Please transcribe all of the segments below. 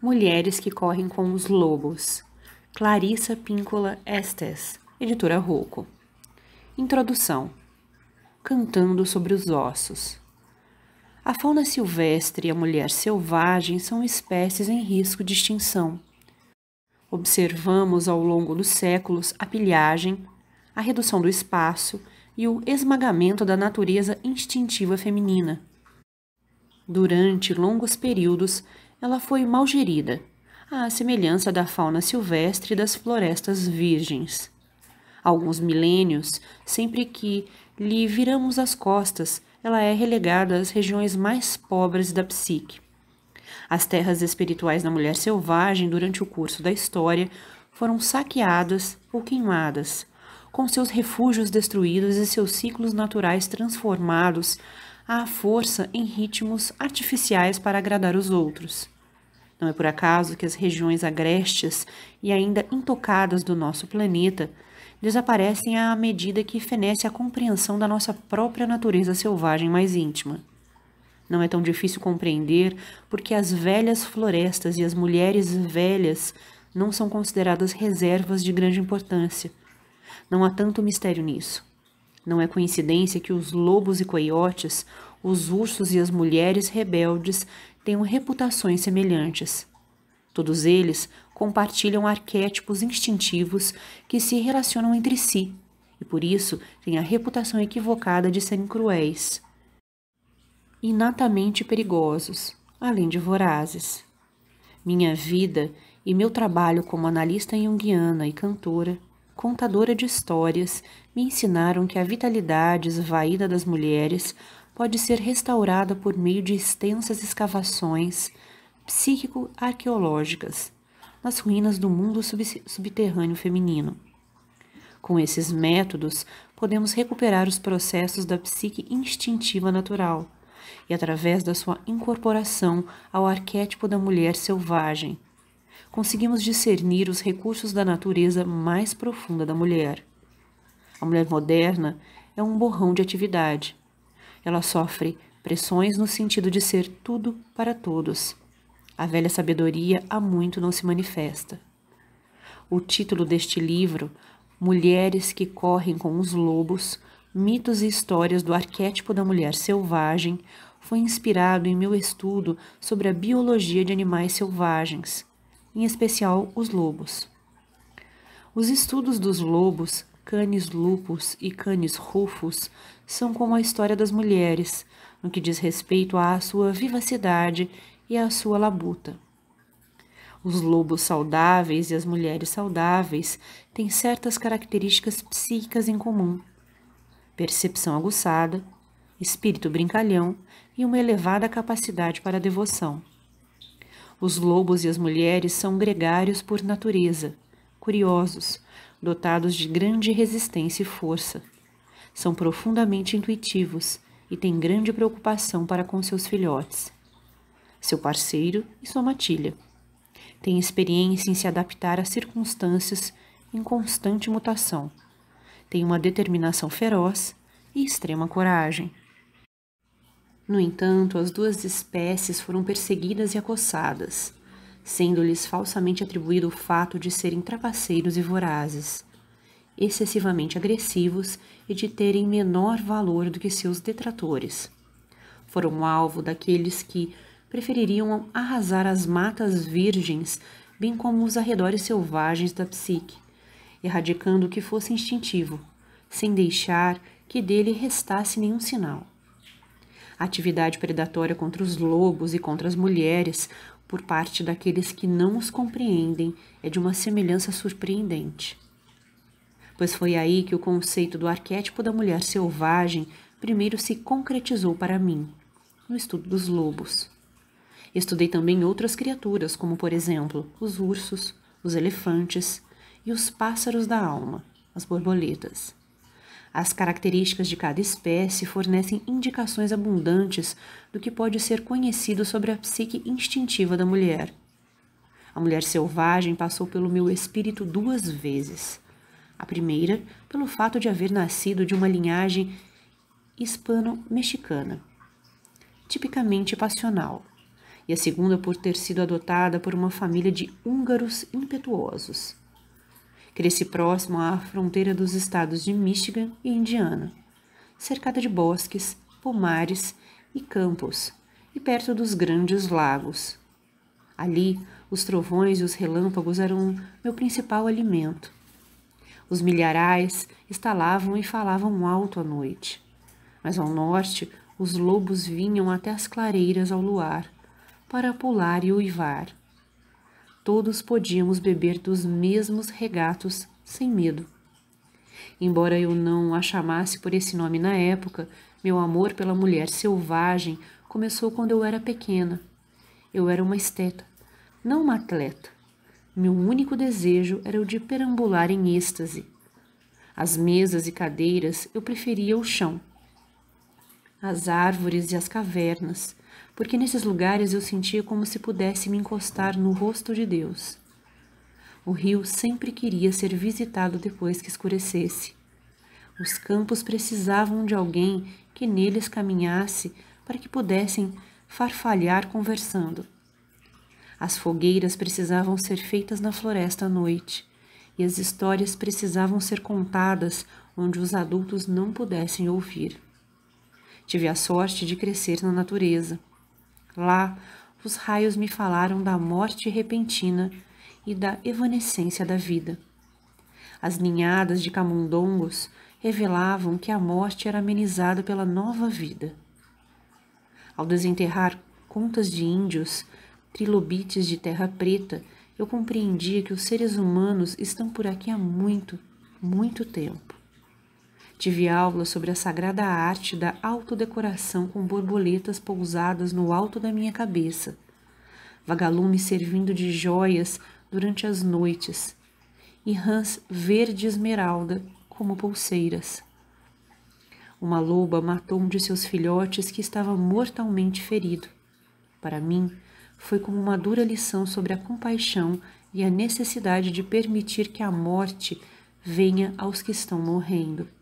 Mulheres que correm com os lobos. Clarissa Píncola Estes, editora Rocco. Introdução. Cantando sobre os ossos. A fauna silvestre e a mulher selvagem são espécies em risco de extinção. Observamos ao longo dos séculos a pilhagem, a redução do espaço e o esmagamento da natureza instintiva feminina. Durante longos períodos, ela foi mal gerida, à semelhança da fauna silvestre das florestas virgens. Alguns milênios, sempre que lhe viramos as costas, ela é relegada às regiões mais pobres da psique. As terras espirituais da mulher selvagem, durante o curso da história, foram saqueadas ou queimadas, com seus refúgios destruídos e seus ciclos naturais transformados à força em ritmos artificiais para agradar os outros. Não é por acaso que as regiões agrestes e ainda intocadas do nosso planeta desaparecem à medida que fenece a compreensão da nossa própria natureza selvagem mais íntima. Não é tão difícil compreender porque as velhas florestas e as mulheres velhas não são consideradas reservas de grande importância. Não há tanto mistério nisso. Não é coincidência que os lobos e coiotes, os ursos e as mulheres rebeldes tenham reputações semelhantes. Todos eles compartilham arquétipos instintivos que se relacionam entre si e por isso têm a reputação equivocada de serem cruéis, inatamente perigosos, além de vorazes. Minha vida e meu trabalho como analista junguiana e cantora, contadora de histórias, me ensinaram que a vitalidade esvaída das mulheres pode ser restaurada por meio de extensas escavações psíquico-arqueológicas nas ruínas do mundo subterrâneo feminino. Com esses métodos, podemos recuperar os processos da psique instintiva natural e através da sua incorporação ao arquétipo da mulher selvagem, conseguimos discernir os recursos da natureza mais profunda da mulher. A mulher moderna é um borrão de atividade. Ela sofre pressões no sentido de ser tudo para todos. A velha sabedoria há muito não se manifesta. O título deste livro, Mulheres que Correm com os Lobos, Mitos e Histórias do Arquétipo da Mulher Selvagem, foi inspirado em meu estudo sobre a biologia de animais selvagens, em especial os lobos. Os estudos dos lobos Canis lupus e Canis rufus são como a história das mulheres, no que diz respeito à sua vivacidade e à sua labuta. Os lobos saudáveis e as mulheres saudáveis têm certas características psíquicas em comum: percepção aguçada, espírito brincalhão e uma elevada capacidade para a devoção. Os lobos e as mulheres são gregários por natureza, curiosos, dotados de grande resistência e força. São profundamente intuitivos e têm grande preocupação para com seus filhotes, seu parceiro e sua matilha. Têm experiência em se adaptar a circunstâncias em constante mutação. Têm uma determinação feroz e extrema coragem. No entanto, as duas espécies foram perseguidas e acossadas sendo-lhes falsamente atribuído o fato de serem trapaceiros e vorazes, excessivamente agressivos e de terem menor valor do que seus detratores. Foram alvo daqueles que prefeririam arrasar as matas virgens, bem como os arredores selvagens da psique, erradicando o que fosse instintivo, sem deixar que dele restasse nenhum sinal. A atividade predatória contra os lobos e contra as mulheres por parte daqueles que não os compreendem é de uma semelhança surpreendente. Pois foi aí que o conceito do arquétipo da mulher selvagem primeiro se concretizou para mim, no estudo dos lobos. Estudei também outras criaturas, como por exemplo os ursos, os elefantes e os pássaros da alma, as borboletas. As características de cada espécie fornecem indicações abundantes do que pode ser conhecido sobre a psique instintiva da mulher. A mulher selvagem passou pelo meu espírito duas vezes. A primeira, pelo fato de haver nascido de uma linhagem hispano-mexicana, tipicamente passional, e a segunda por ter sido adotada por uma família de húngaros impetuosos. Cresci próximo à fronteira dos estados de Michigan e Indiana, cercada de bosques, pomares e campos, e perto dos grandes lagos. Ali, os trovões e os relâmpagos eram meu principal alimento. Os milharais estalavam e falavam alto à noite. Mas ao norte, os lobos vinham até as clareiras ao luar para pular e uivar todos podíamos beber dos mesmos regatos sem medo. Embora eu não a chamasse por esse nome na época, meu amor pela mulher selvagem começou quando eu era pequena. Eu era uma esteta, não uma atleta. Meu único desejo era o de perambular em êxtase. As mesas e cadeiras eu preferia o chão, as árvores e as cavernas, porque nesses lugares eu sentia como se pudesse me encostar no rosto de Deus. O rio sempre queria ser visitado depois que escurecesse. Os campos precisavam de alguém que neles caminhasse para que pudessem farfalhar conversando. As fogueiras precisavam ser feitas na floresta à noite, e as histórias precisavam ser contadas onde os adultos não pudessem ouvir. Tive a sorte de crescer na natureza Lá, os raios me falaram da morte repentina e da evanescência da vida. As ninhadas de camundongos revelavam que a morte era amenizada pela nova vida. Ao desenterrar contas de índios, trilobites de terra preta, eu compreendia que os seres humanos estão por aqui há muito, muito tempo. Tive aula sobre a sagrada arte da autodecoração com borboletas pousadas no alto da minha cabeça, vagalumes servindo de joias durante as noites e rãs verde esmeralda como pulseiras. Uma loba matou um de seus filhotes que estava mortalmente ferido. Para mim, foi como uma dura lição sobre a compaixão e a necessidade de permitir que a morte venha aos que estão morrendo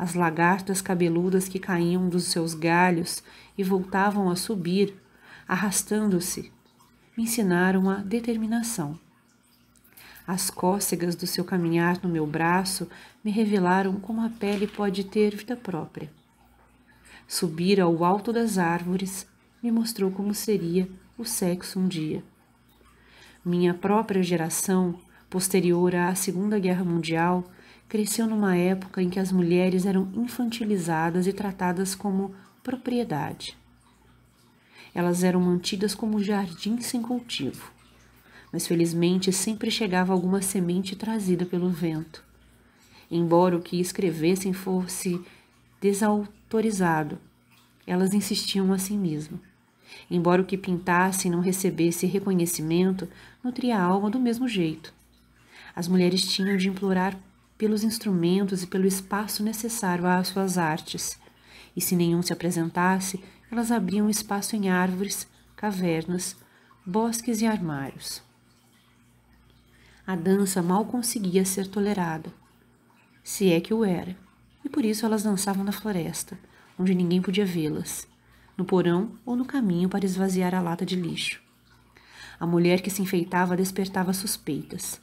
as lagartas cabeludas que caíam dos seus galhos e voltavam a subir, arrastando-se, me ensinaram a determinação. As cócegas do seu caminhar no meu braço me revelaram como a pele pode ter vida própria. Subir ao alto das árvores me mostrou como seria o sexo um dia. Minha própria geração, posterior à Segunda Guerra Mundial, cresceu numa época em que as mulheres eram infantilizadas e tratadas como propriedade. Elas eram mantidas como jardim sem cultivo, mas felizmente sempre chegava alguma semente trazida pelo vento. Embora o que escrevessem fosse desautorizado, elas insistiam a si Embora o que pintassem não recebesse reconhecimento, nutria a alma do mesmo jeito. As mulheres tinham de implorar pelos instrumentos e pelo espaço necessário às suas artes. E se nenhum se apresentasse, elas abriam espaço em árvores, cavernas, bosques e armários. A dança mal conseguia ser tolerada, se é que o era, e por isso elas dançavam na floresta, onde ninguém podia vê-las, no porão ou no caminho para esvaziar a lata de lixo. A mulher que se enfeitava despertava suspeitas.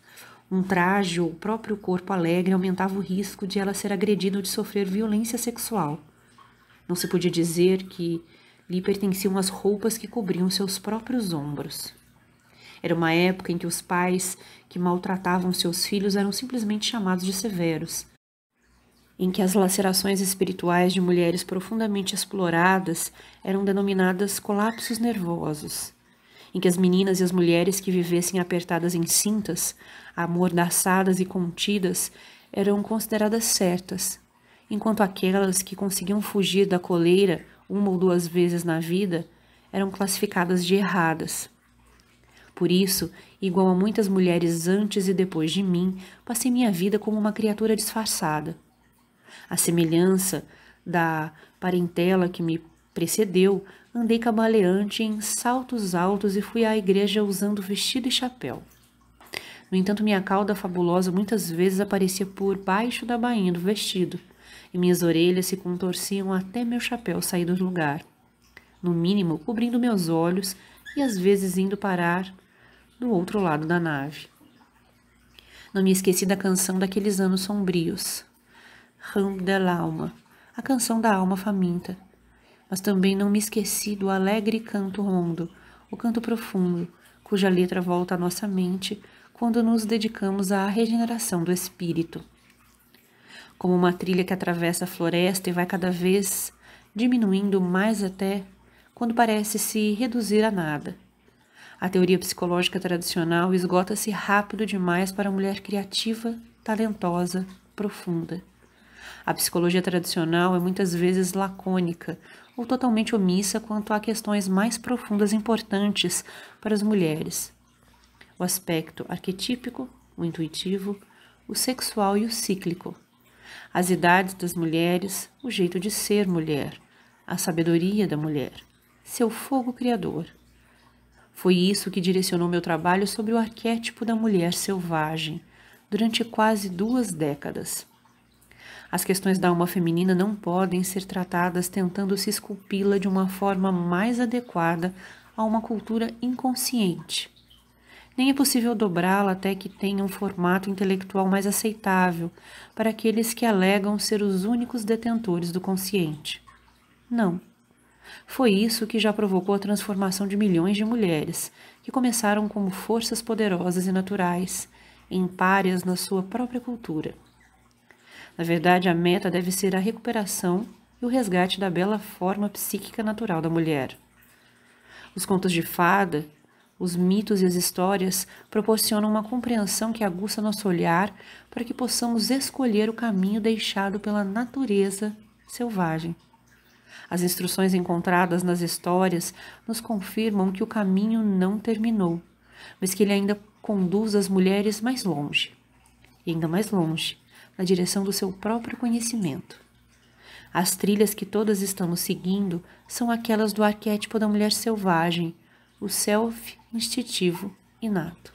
Um traje ou próprio corpo alegre aumentava o risco de ela ser agredida ou de sofrer violência sexual. Não se podia dizer que lhe pertenciam as roupas que cobriam seus próprios ombros. Era uma época em que os pais que maltratavam seus filhos eram simplesmente chamados de severos, em que as lacerações espirituais de mulheres profundamente exploradas eram denominadas colapsos nervosos em que as meninas e as mulheres que vivessem apertadas em cintas, amordaçadas e contidas, eram consideradas certas, enquanto aquelas que conseguiam fugir da coleira uma ou duas vezes na vida eram classificadas de erradas. Por isso, igual a muitas mulheres antes e depois de mim, passei minha vida como uma criatura disfarçada. A semelhança da parentela que me precedeu andei cabaleante em saltos altos e fui à igreja usando vestido e chapéu. No entanto, minha cauda fabulosa muitas vezes aparecia por baixo da bainha do vestido, e minhas orelhas se contorciam até meu chapéu sair do lugar, no mínimo cobrindo meus olhos e às vezes indo parar do outro lado da nave. Não me esqueci da canção daqueles anos sombrios. Ram del Alma", a canção da alma faminta mas também não me esqueci do alegre canto rondo, o canto profundo, cuja letra volta à nossa mente quando nos dedicamos à regeneração do espírito. Como uma trilha que atravessa a floresta e vai cada vez diminuindo mais até quando parece se reduzir a nada. A teoria psicológica tradicional esgota-se rápido demais para a mulher criativa, talentosa, profunda. A psicologia tradicional é muitas vezes lacônica ou totalmente omissa quanto a questões mais profundas importantes para as mulheres. O aspecto arquetípico, o intuitivo, o sexual e o cíclico. As idades das mulheres, o jeito de ser mulher, a sabedoria da mulher, seu fogo criador. Foi isso que direcionou meu trabalho sobre o arquétipo da mulher selvagem durante quase duas décadas. As questões da alma feminina não podem ser tratadas tentando se esculpi-la de uma forma mais adequada a uma cultura inconsciente. Nem é possível dobrá-la até que tenha um formato intelectual mais aceitável para aqueles que alegam ser os únicos detentores do consciente. Não. Foi isso que já provocou a transformação de milhões de mulheres, que começaram como forças poderosas e naturais, em párias na sua própria cultura. Na verdade, a meta deve ser a recuperação e o resgate da bela forma psíquica natural da mulher. Os contos de fada, os mitos e as histórias proporcionam uma compreensão que aguça nosso olhar para que possamos escolher o caminho deixado pela natureza selvagem. As instruções encontradas nas histórias nos confirmam que o caminho não terminou, mas que ele ainda conduz as mulheres mais longe, ainda mais longe, na direção do seu próprio conhecimento. As trilhas que todas estamos seguindo são aquelas do arquétipo da mulher selvagem, o self instintivo inato.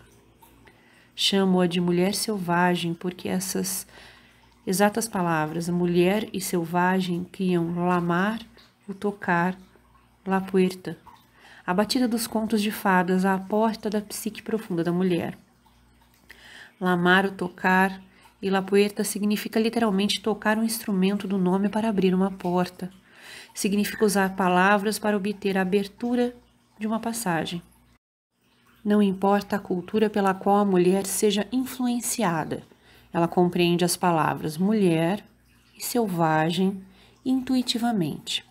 Chamo-a de mulher selvagem porque essas exatas palavras, mulher e selvagem, criam lamar, o tocar, la puerta, a batida dos contos de fadas à porta da psique profunda da mulher. Lamar, o tocar, e la puerta significa literalmente tocar um instrumento do nome para abrir uma porta. Significa usar palavras para obter a abertura de uma passagem. Não importa a cultura pela qual a mulher seja influenciada, ela compreende as palavras mulher e selvagem intuitivamente.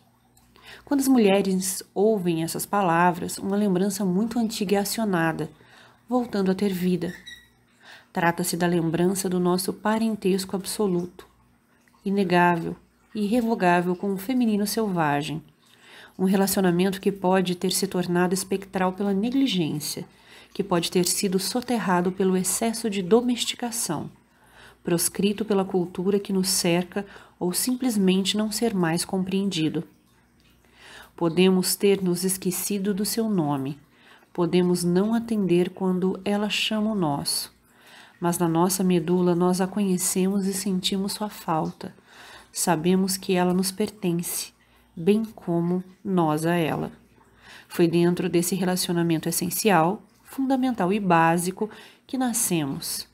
Quando as mulheres ouvem essas palavras, uma lembrança muito antiga é acionada, voltando a ter vida. Trata-se da lembrança do nosso parentesco absoluto, inegável irrevogável com o feminino selvagem. Um relacionamento que pode ter se tornado espectral pela negligência, que pode ter sido soterrado pelo excesso de domesticação, proscrito pela cultura que nos cerca ou simplesmente não ser mais compreendido. Podemos ter nos esquecido do seu nome, podemos não atender quando ela chama o nosso mas na nossa medula nós a conhecemos e sentimos sua falta. Sabemos que ela nos pertence, bem como nós a ela. Foi dentro desse relacionamento essencial, fundamental e básico que nascemos,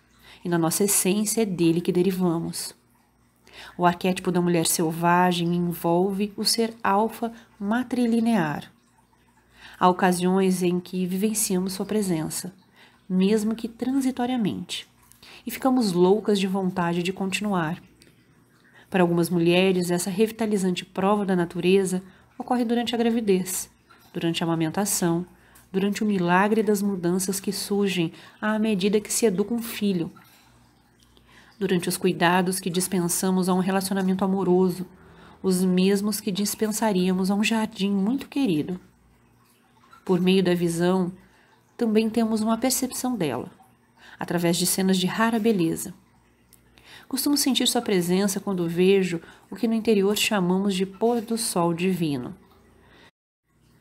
e na nossa essência é dele que derivamos. O arquétipo da mulher selvagem envolve o ser alfa matrilinear. Há ocasiões em que vivenciamos sua presença, mesmo que transitoriamente e ficamos loucas de vontade de continuar. Para algumas mulheres, essa revitalizante prova da natureza ocorre durante a gravidez, durante a amamentação, durante o milagre das mudanças que surgem à medida que se educa um filho, durante os cuidados que dispensamos a um relacionamento amoroso, os mesmos que dispensaríamos a um jardim muito querido. Por meio da visão, também temos uma percepção dela através de cenas de rara beleza. Costumo sentir sua presença quando vejo o que no interior chamamos de pôr do sol divino.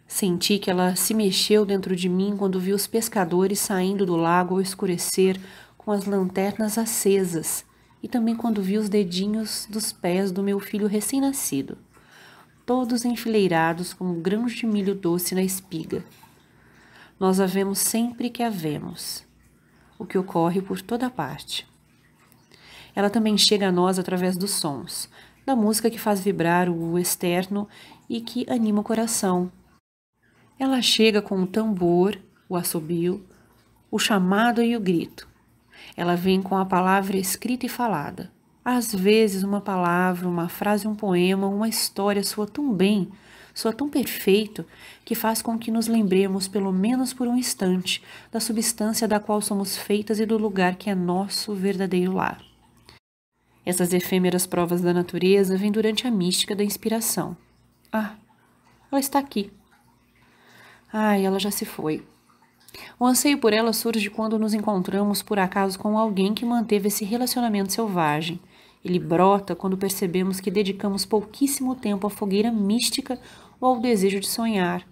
Senti que ela se mexeu dentro de mim quando vi os pescadores saindo do lago ao escurecer com as lanternas acesas e também quando vi os dedinhos dos pés do meu filho recém-nascido, todos enfileirados como grãos de milho doce na espiga. Nós a vemos sempre que a vemos o que ocorre por toda parte. Ela também chega a nós através dos sons, da música que faz vibrar o externo e que anima o coração. Ela chega com o tambor, o assobio, o chamado e o grito. Ela vem com a palavra escrita e falada. Às vezes, uma palavra, uma frase, um poema, uma história soa tão bem soa tão perfeito que faz com que nos lembremos, pelo menos por um instante, da substância da qual somos feitas e do lugar que é nosso verdadeiro lar. Essas efêmeras provas da natureza vêm durante a mística da inspiração. Ah, ela está aqui. Ai, ela já se foi. O anseio por ela surge quando nos encontramos por acaso com alguém que manteve esse relacionamento selvagem. Ele brota quando percebemos que dedicamos pouquíssimo tempo à fogueira mística ou ao desejo de sonhar,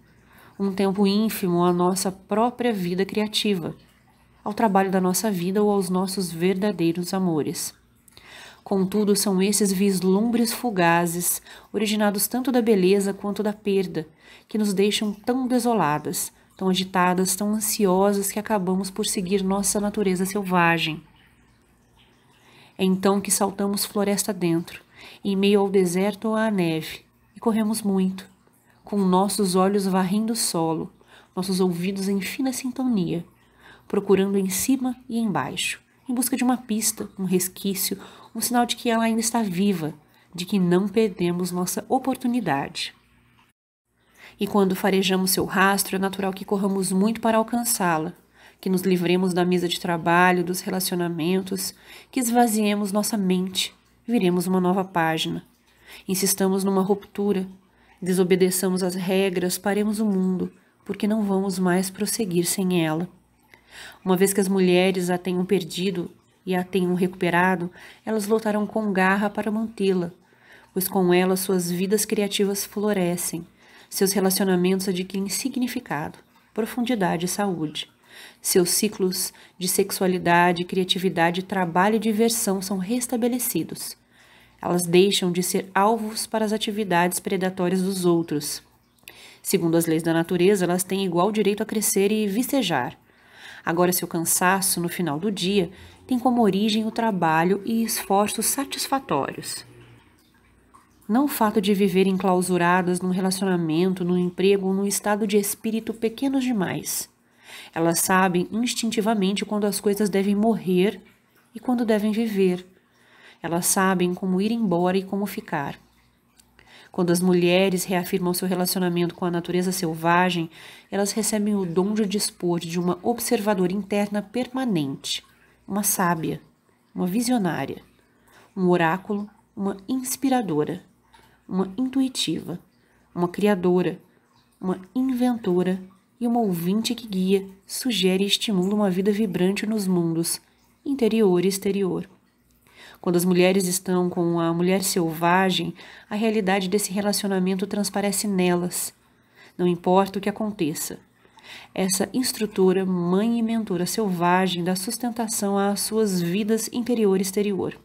um tempo ínfimo à nossa própria vida criativa, ao trabalho da nossa vida ou aos nossos verdadeiros amores. Contudo, são esses vislumbres fugazes, originados tanto da beleza quanto da perda, que nos deixam tão desoladas, tão agitadas, tão ansiosas que acabamos por seguir nossa natureza selvagem. É então que saltamos floresta dentro, em meio ao deserto ou à neve, e corremos muito, com nossos olhos varrendo o solo, nossos ouvidos em fina sintonia, procurando em cima e embaixo, em busca de uma pista, um resquício, um sinal de que ela ainda está viva, de que não perdemos nossa oportunidade. E quando farejamos seu rastro, é natural que corramos muito para alcançá-la, que nos livremos da mesa de trabalho, dos relacionamentos, que esvaziemos nossa mente, viremos uma nova página. Insistamos numa ruptura, Desobedeçamos as regras, paremos o mundo, porque não vamos mais prosseguir sem ela. Uma vez que as mulheres a tenham perdido e a tenham recuperado, elas lutarão com garra para mantê-la, pois com ela suas vidas criativas florescem, seus relacionamentos adquirem significado, profundidade e saúde. Seus ciclos de sexualidade, criatividade, trabalho e diversão são restabelecidos elas deixam de ser alvos para as atividades predatórias dos outros. Segundo as leis da natureza, elas têm igual direito a crescer e vicejar. Agora, seu cansaço no final do dia tem como origem o trabalho e esforços satisfatórios. Não o fato de viverem clausuradas num relacionamento, num emprego ou num estado de espírito pequenos demais. Elas sabem instintivamente quando as coisas devem morrer e quando devem viver. Elas sabem como ir embora e como ficar. Quando as mulheres reafirmam seu relacionamento com a natureza selvagem, elas recebem o dom de dispor de uma observadora interna permanente, uma sábia, uma visionária, um oráculo, uma inspiradora, uma intuitiva, uma criadora, uma inventora e uma ouvinte que guia, sugere e estimula uma vida vibrante nos mundos, interior e exterior. Quando as mulheres estão com a mulher selvagem, a realidade desse relacionamento transparece nelas. Não importa o que aconteça. Essa instrutora, mãe e mentora selvagem dá sustentação às suas vidas interior e exterior.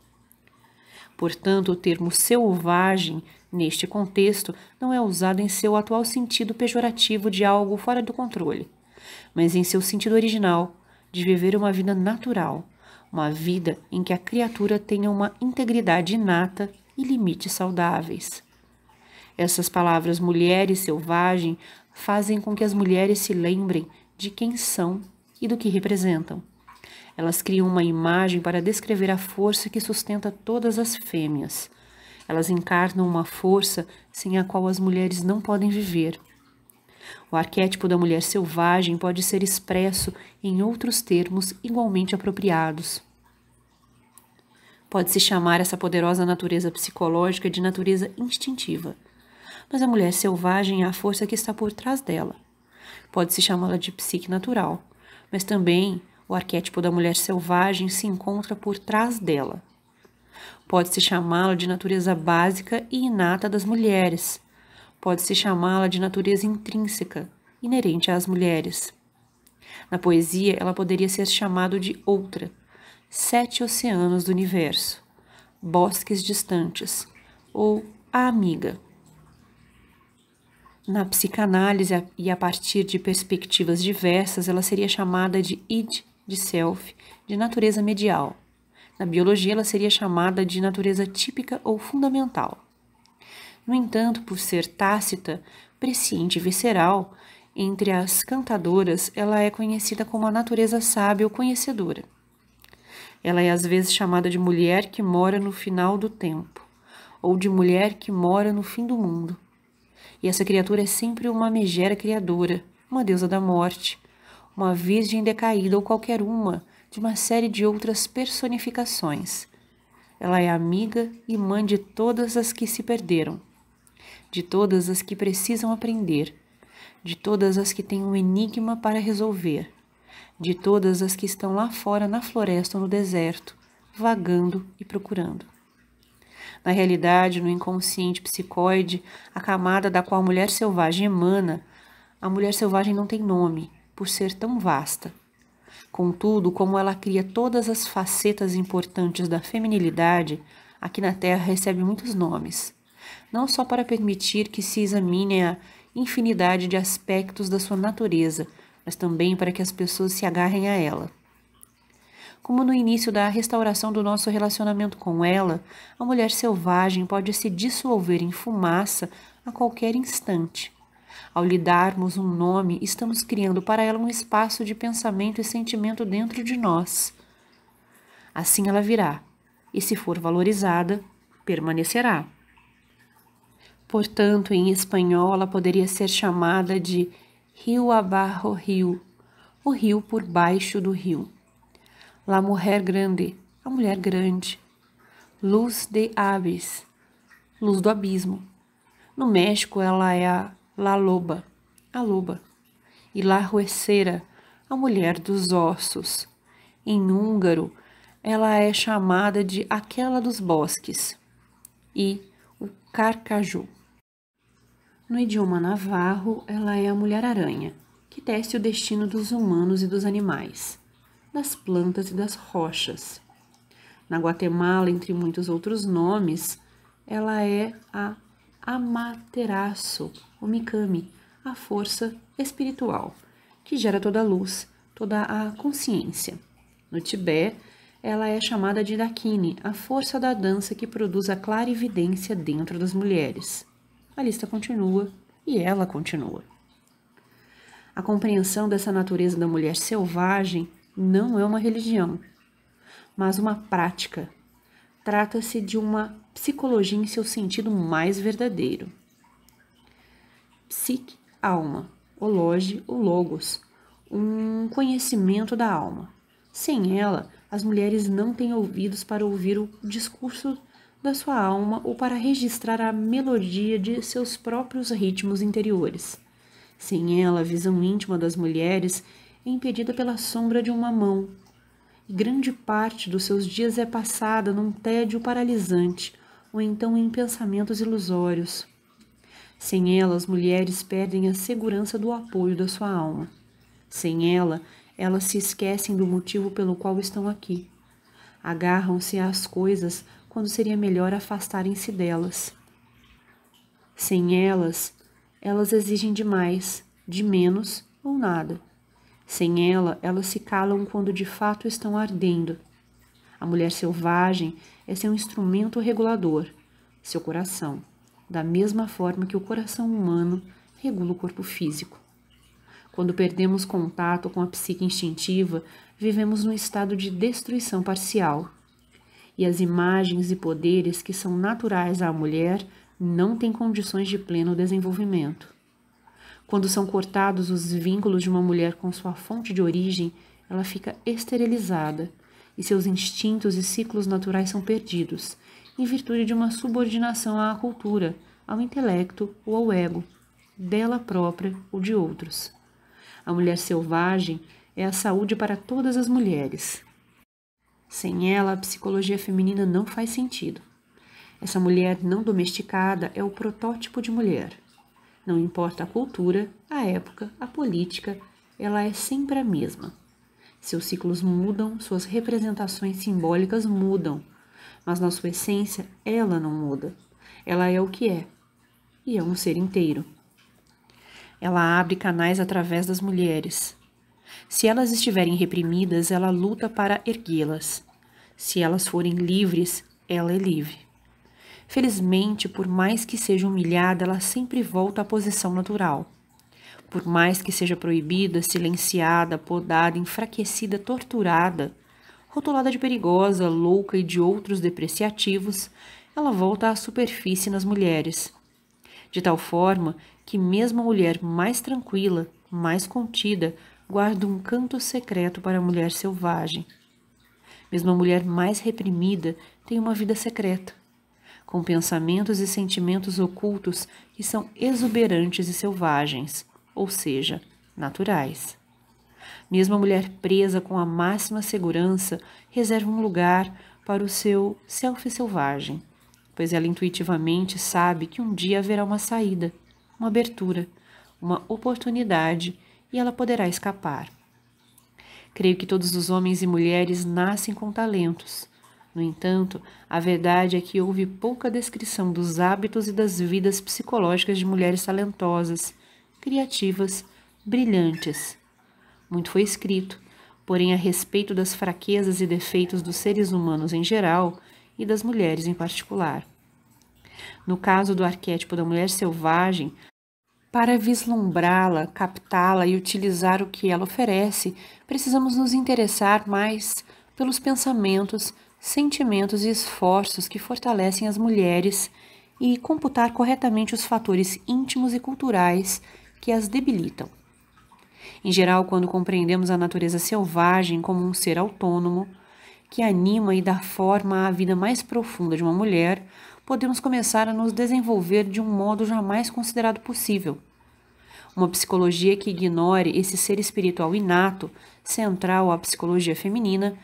Portanto, o termo selvagem, neste contexto, não é usado em seu atual sentido pejorativo de algo fora do controle, mas em seu sentido original, de viver uma vida natural, uma vida em que a criatura tenha uma integridade inata e limites saudáveis. Essas palavras mulher e selvagem fazem com que as mulheres se lembrem de quem são e do que representam. Elas criam uma imagem para descrever a força que sustenta todas as fêmeas. Elas encarnam uma força sem a qual as mulheres não podem viver. O arquétipo da mulher selvagem pode ser expresso em outros termos igualmente apropriados. Pode-se chamar essa poderosa natureza psicológica de natureza instintiva, mas a mulher selvagem é a força que está por trás dela. Pode-se chamá-la de psique natural, mas também o arquétipo da mulher selvagem se encontra por trás dela. Pode-se chamá-la de natureza básica e inata das mulheres, Pode-se chamá-la de natureza intrínseca, inerente às mulheres. Na poesia, ela poderia ser chamada de outra, sete oceanos do universo, bosques distantes, ou a amiga. Na psicanálise, e a partir de perspectivas diversas, ela seria chamada de id, de self, de natureza medial. Na biologia, ela seria chamada de natureza típica ou fundamental. No entanto, por ser tácita, presciente e visceral, entre as cantadoras ela é conhecida como a natureza sábia ou conhecedora. Ela é às vezes chamada de mulher que mora no final do tempo, ou de mulher que mora no fim do mundo. E essa criatura é sempre uma megera criadora, uma deusa da morte, uma virgem decaída ou qualquer uma de uma série de outras personificações. Ela é amiga e mãe de todas as que se perderam de todas as que precisam aprender, de todas as que têm um enigma para resolver, de todas as que estão lá fora na floresta ou no deserto, vagando e procurando. Na realidade, no inconsciente psicóide, a camada da qual a mulher selvagem emana, a mulher selvagem não tem nome, por ser tão vasta. Contudo, como ela cria todas as facetas importantes da feminilidade, aqui na Terra recebe muitos nomes não só para permitir que se examine a infinidade de aspectos da sua natureza, mas também para que as pessoas se agarrem a ela. Como no início da restauração do nosso relacionamento com ela, a mulher selvagem pode se dissolver em fumaça a qualquer instante. Ao lhe darmos um nome, estamos criando para ela um espaço de pensamento e sentimento dentro de nós. Assim ela virá, e se for valorizada, permanecerá. Portanto, em espanhol, ela poderia ser chamada de rio abarro rio, o rio por baixo do rio. La mulher grande, a mulher grande. Luz de aves, luz do abismo. No México, ela é a la loba, a loba. E la Ruecera, a mulher dos ossos. Em húngaro, ela é chamada de aquela dos bosques. E o carcaju. No idioma navarro, ela é a Mulher-Aranha, que teste o destino dos humanos e dos animais, das plantas e das rochas. Na Guatemala, entre muitos outros nomes, ela é a Amaterasu, o Mikami, a força espiritual, que gera toda a luz, toda a consciência. No Tibete, ela é chamada de Dakini, a força da dança que produz a clarividência dentro das mulheres. A lista continua e ela continua. A compreensão dessa natureza da mulher selvagem não é uma religião, mas uma prática. Trata-se de uma psicologia em seu sentido mais verdadeiro. Psique, alma, o loge, o logos, um conhecimento da alma. Sem ela, as mulheres não têm ouvidos para ouvir o discurso da sua alma ou para registrar a melodia de seus próprios ritmos interiores. Sem ela, a visão íntima das mulheres é impedida pela sombra de uma mão. E grande parte dos seus dias é passada num tédio paralisante ou então em pensamentos ilusórios. Sem ela, as mulheres perdem a segurança do apoio da sua alma. Sem ela, elas se esquecem do motivo pelo qual estão aqui. Agarram-se às coisas quando seria melhor afastarem-se delas. Sem elas, elas exigem de mais, de menos ou nada. Sem ela, elas se calam quando de fato estão ardendo. A mulher selvagem é seu instrumento regulador, seu coração, da mesma forma que o coração humano regula o corpo físico. Quando perdemos contato com a psique instintiva, vivemos num estado de destruição parcial e as imagens e poderes que são naturais à mulher não têm condições de pleno desenvolvimento. Quando são cortados os vínculos de uma mulher com sua fonte de origem, ela fica esterilizada e seus instintos e ciclos naturais são perdidos, em virtude de uma subordinação à cultura, ao intelecto ou ao ego, dela própria ou de outros. A mulher selvagem é a saúde para todas as mulheres. Sem ela, a psicologia feminina não faz sentido. Essa mulher não domesticada é o protótipo de mulher. Não importa a cultura, a época, a política, ela é sempre a mesma. Seus ciclos mudam, suas representações simbólicas mudam, mas na sua essência ela não muda. Ela é o que é, e é um ser inteiro. Ela abre canais através das mulheres. Se elas estiverem reprimidas, ela luta para erguê-las. Se elas forem livres, ela é livre. Felizmente, por mais que seja humilhada, ela sempre volta à posição natural. Por mais que seja proibida, silenciada, podada, enfraquecida, torturada, rotulada de perigosa, louca e de outros depreciativos, ela volta à superfície nas mulheres. De tal forma que, mesmo a mulher mais tranquila, mais contida, guarda um canto secreto para a mulher selvagem. Mesmo a mulher mais reprimida tem uma vida secreta, com pensamentos e sentimentos ocultos que são exuberantes e selvagens, ou seja, naturais. Mesmo a mulher presa com a máxima segurança reserva um lugar para o seu self selvagem, pois ela intuitivamente sabe que um dia haverá uma saída, uma abertura, uma oportunidade e ela poderá escapar. Creio que todos os homens e mulheres nascem com talentos. No entanto, a verdade é que houve pouca descrição dos hábitos e das vidas psicológicas de mulheres talentosas, criativas, brilhantes. Muito foi escrito, porém, a respeito das fraquezas e defeitos dos seres humanos em geral e das mulheres em particular. No caso do arquétipo da mulher selvagem, para vislumbrá-la, captá-la e utilizar o que ela oferece, precisamos nos interessar mais pelos pensamentos, sentimentos e esforços que fortalecem as mulheres e computar corretamente os fatores íntimos e culturais que as debilitam. Em geral, quando compreendemos a natureza selvagem como um ser autônomo, que anima e dá forma à vida mais profunda de uma mulher, podemos começar a nos desenvolver de um modo jamais considerado possível. Uma psicologia que ignore esse ser espiritual inato, central à psicologia feminina,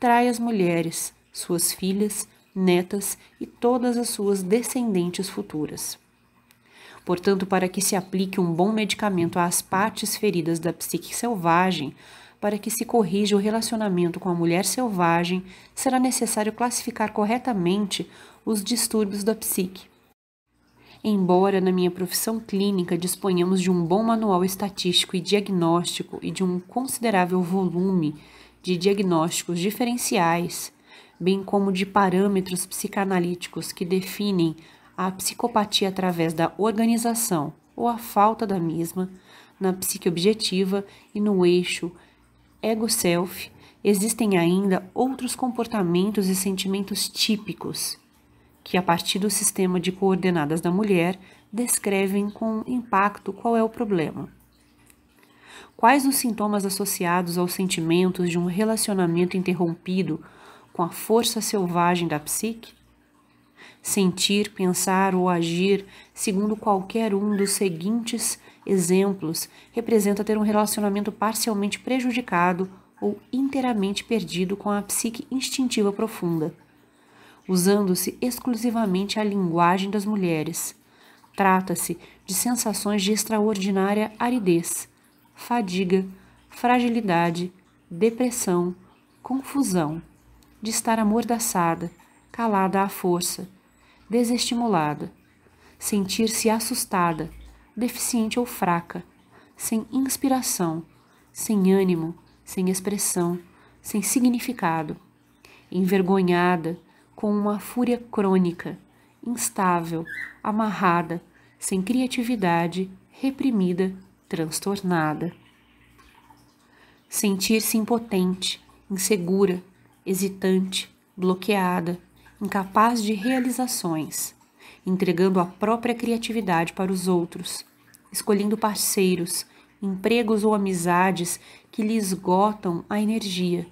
trai as mulheres, suas filhas, netas e todas as suas descendentes futuras. Portanto, para que se aplique um bom medicamento às partes feridas da psique selvagem, para que se corrija o relacionamento com a mulher selvagem, será necessário classificar corretamente os distúrbios da psique. Embora na minha profissão clínica disponhamos de um bom manual estatístico e diagnóstico e de um considerável volume de diagnósticos diferenciais, bem como de parâmetros psicanalíticos que definem a psicopatia através da organização ou a falta da mesma, na psique objetiva e no eixo ego-self, existem ainda outros comportamentos e sentimentos típicos, que a partir do sistema de coordenadas da mulher descrevem com impacto qual é o problema. Quais os sintomas associados aos sentimentos de um relacionamento interrompido com a força selvagem da psique? Sentir, pensar ou agir segundo qualquer um dos seguintes exemplos, representa ter um relacionamento parcialmente prejudicado ou inteiramente perdido com a psique instintiva profunda, usando-se exclusivamente a linguagem das mulheres. Trata-se de sensações de extraordinária aridez, fadiga, fragilidade, depressão, confusão, de estar amordaçada, calada à força, desestimulada, sentir-se assustada, deficiente ou fraca, sem inspiração, sem ânimo, sem expressão, sem significado, envergonhada, com uma fúria crônica, instável, amarrada, sem criatividade, reprimida, transtornada. Sentir-se impotente, insegura, hesitante, bloqueada, incapaz de realizações entregando a própria criatividade para os outros, escolhendo parceiros, empregos ou amizades que lhe esgotam a energia,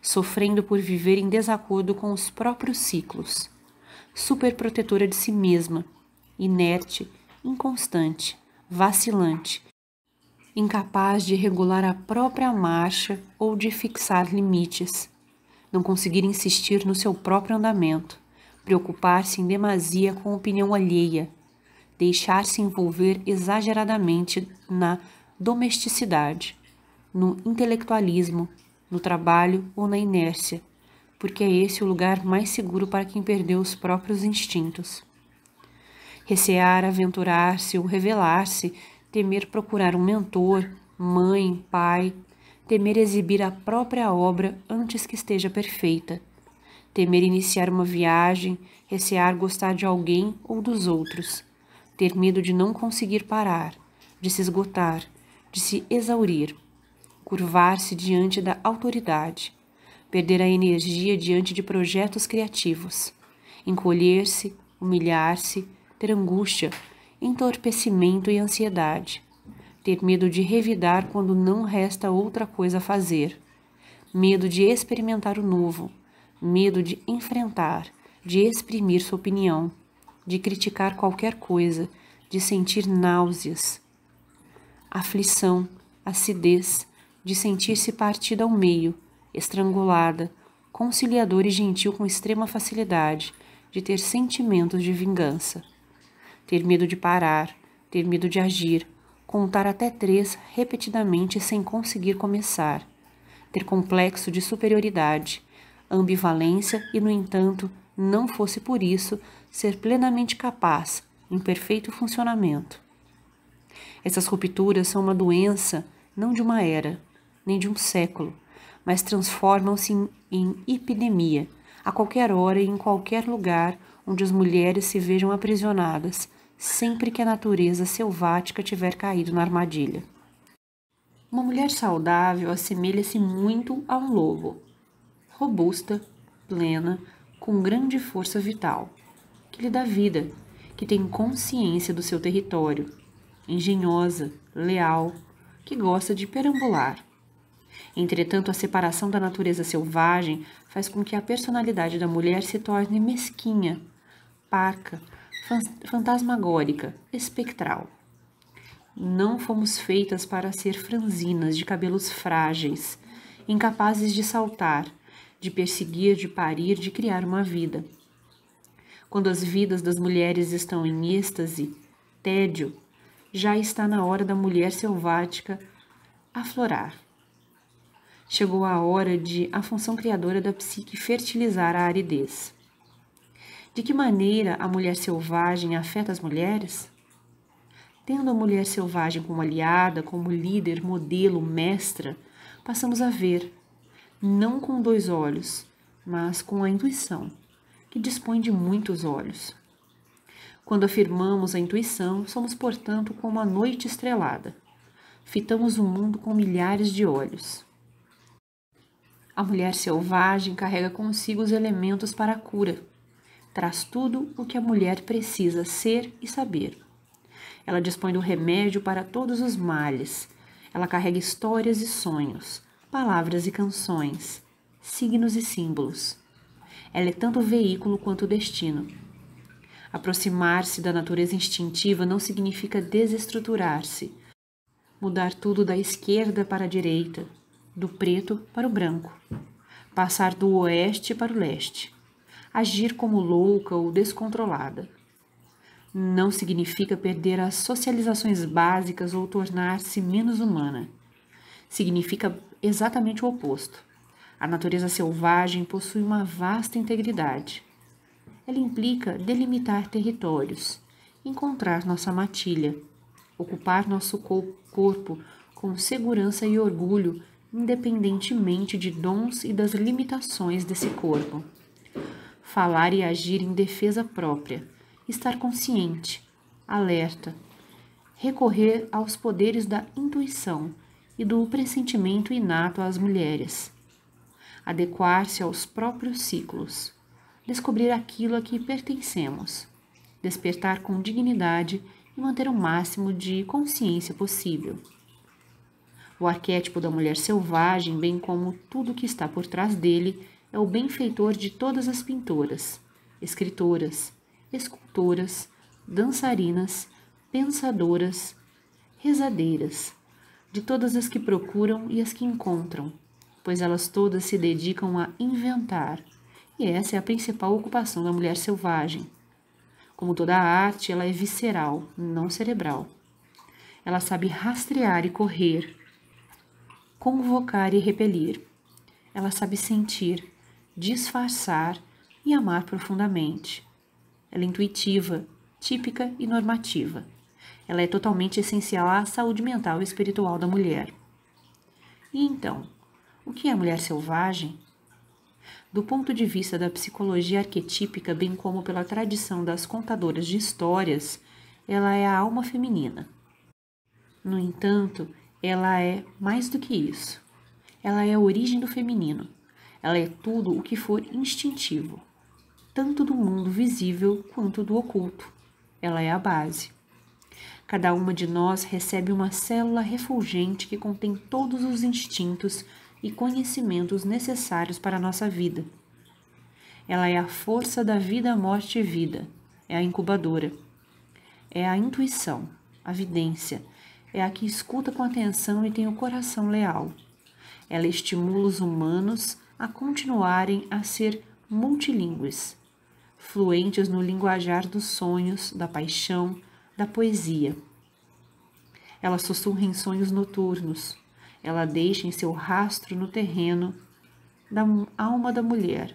sofrendo por viver em desacordo com os próprios ciclos. Superprotetora de si mesma, inerte, inconstante, vacilante, incapaz de regular a própria marcha ou de fixar limites, não conseguir insistir no seu próprio andamento preocupar-se em demasia com a opinião alheia, deixar-se envolver exageradamente na domesticidade, no intelectualismo, no trabalho ou na inércia, porque é esse o lugar mais seguro para quem perdeu os próprios instintos. Recear aventurar-se ou revelar-se, temer procurar um mentor, mãe, pai, temer exibir a própria obra antes que esteja perfeita temer iniciar uma viagem, recear gostar de alguém ou dos outros, ter medo de não conseguir parar, de se esgotar, de se exaurir, curvar-se diante da autoridade, perder a energia diante de projetos criativos, encolher-se, humilhar-se, ter angústia, entorpecimento e ansiedade, ter medo de revidar quando não resta outra coisa a fazer, medo de experimentar o novo medo de enfrentar, de exprimir sua opinião, de criticar qualquer coisa, de sentir náuseas, aflição, acidez, de sentir-se partida ao meio, estrangulada, conciliador e gentil com extrema facilidade, de ter sentimentos de vingança, ter medo de parar, ter medo de agir, contar até três repetidamente sem conseguir começar, ter complexo de superioridade, ambivalência e, no entanto, não fosse por isso ser plenamente capaz, em perfeito funcionamento. Essas rupturas são uma doença não de uma era, nem de um século, mas transformam-se em, em epidemia a qualquer hora e em qualquer lugar onde as mulheres se vejam aprisionadas, sempre que a natureza selvática tiver caído na armadilha. Uma mulher saudável assemelha-se muito a um lobo, robusta, plena, com grande força vital, que lhe dá vida, que tem consciência do seu território, engenhosa, leal, que gosta de perambular. Entretanto, a separação da natureza selvagem faz com que a personalidade da mulher se torne mesquinha, parca, fantasmagórica, espectral. Não fomos feitas para ser franzinas de cabelos frágeis, incapazes de saltar, de perseguir, de parir, de criar uma vida. Quando as vidas das mulheres estão em êxtase, tédio, já está na hora da mulher selvática aflorar. Chegou a hora de a função criadora da psique fertilizar a aridez. De que maneira a mulher selvagem afeta as mulheres? Tendo a mulher selvagem como aliada, como líder, modelo, mestra, passamos a ver não com dois olhos, mas com a intuição, que dispõe de muitos olhos. Quando afirmamos a intuição, somos, portanto, como a noite estrelada. Fitamos o mundo com milhares de olhos. A mulher selvagem carrega consigo os elementos para a cura. Traz tudo o que a mulher precisa ser e saber. Ela dispõe do remédio para todos os males. Ela carrega histórias e sonhos palavras e canções, signos e símbolos. Ela é tanto veículo quanto destino. Aproximar-se da natureza instintiva não significa desestruturar-se, mudar tudo da esquerda para a direita, do preto para o branco, passar do oeste para o leste, agir como louca ou descontrolada. Não significa perder as socializações básicas ou tornar-se menos humana. Significa exatamente o oposto. A natureza selvagem possui uma vasta integridade. Ela implica delimitar territórios, encontrar nossa matilha, ocupar nosso corpo com segurança e orgulho, independentemente de dons e das limitações desse corpo. Falar e agir em defesa própria, estar consciente, alerta, recorrer aos poderes da intuição e do pressentimento inato às mulheres. Adequar-se aos próprios ciclos, descobrir aquilo a que pertencemos, despertar com dignidade e manter o máximo de consciência possível. O arquétipo da mulher selvagem, bem como tudo que está por trás dele, é o benfeitor de todas as pintoras, escritoras, escultoras, dançarinas, pensadoras, rezadeiras, de todas as que procuram e as que encontram, pois elas todas se dedicam a inventar, e essa é a principal ocupação da mulher selvagem. Como toda a arte, ela é visceral, não cerebral. Ela sabe rastrear e correr, convocar e repelir. Ela sabe sentir, disfarçar e amar profundamente. Ela é intuitiva, típica e normativa. Ela é totalmente essencial à saúde mental e espiritual da mulher. E então, o que é a mulher selvagem? Do ponto de vista da psicologia arquetípica, bem como pela tradição das contadoras de histórias, ela é a alma feminina. No entanto, ela é mais do que isso. Ela é a origem do feminino. Ela é tudo o que for instintivo, tanto do mundo visível quanto do oculto. Ela é a base. Cada uma de nós recebe uma célula refulgente que contém todos os instintos e conhecimentos necessários para a nossa vida. Ela é a força da vida, morte e vida, é a incubadora, é a intuição, a vidência, é a que escuta com atenção e tem o coração leal. Ela estimula os humanos a continuarem a ser multilingües, fluentes no linguajar dos sonhos, da paixão, da poesia. Ela sussurra em sonhos noturnos, ela deixa em seu rastro no terreno da alma da mulher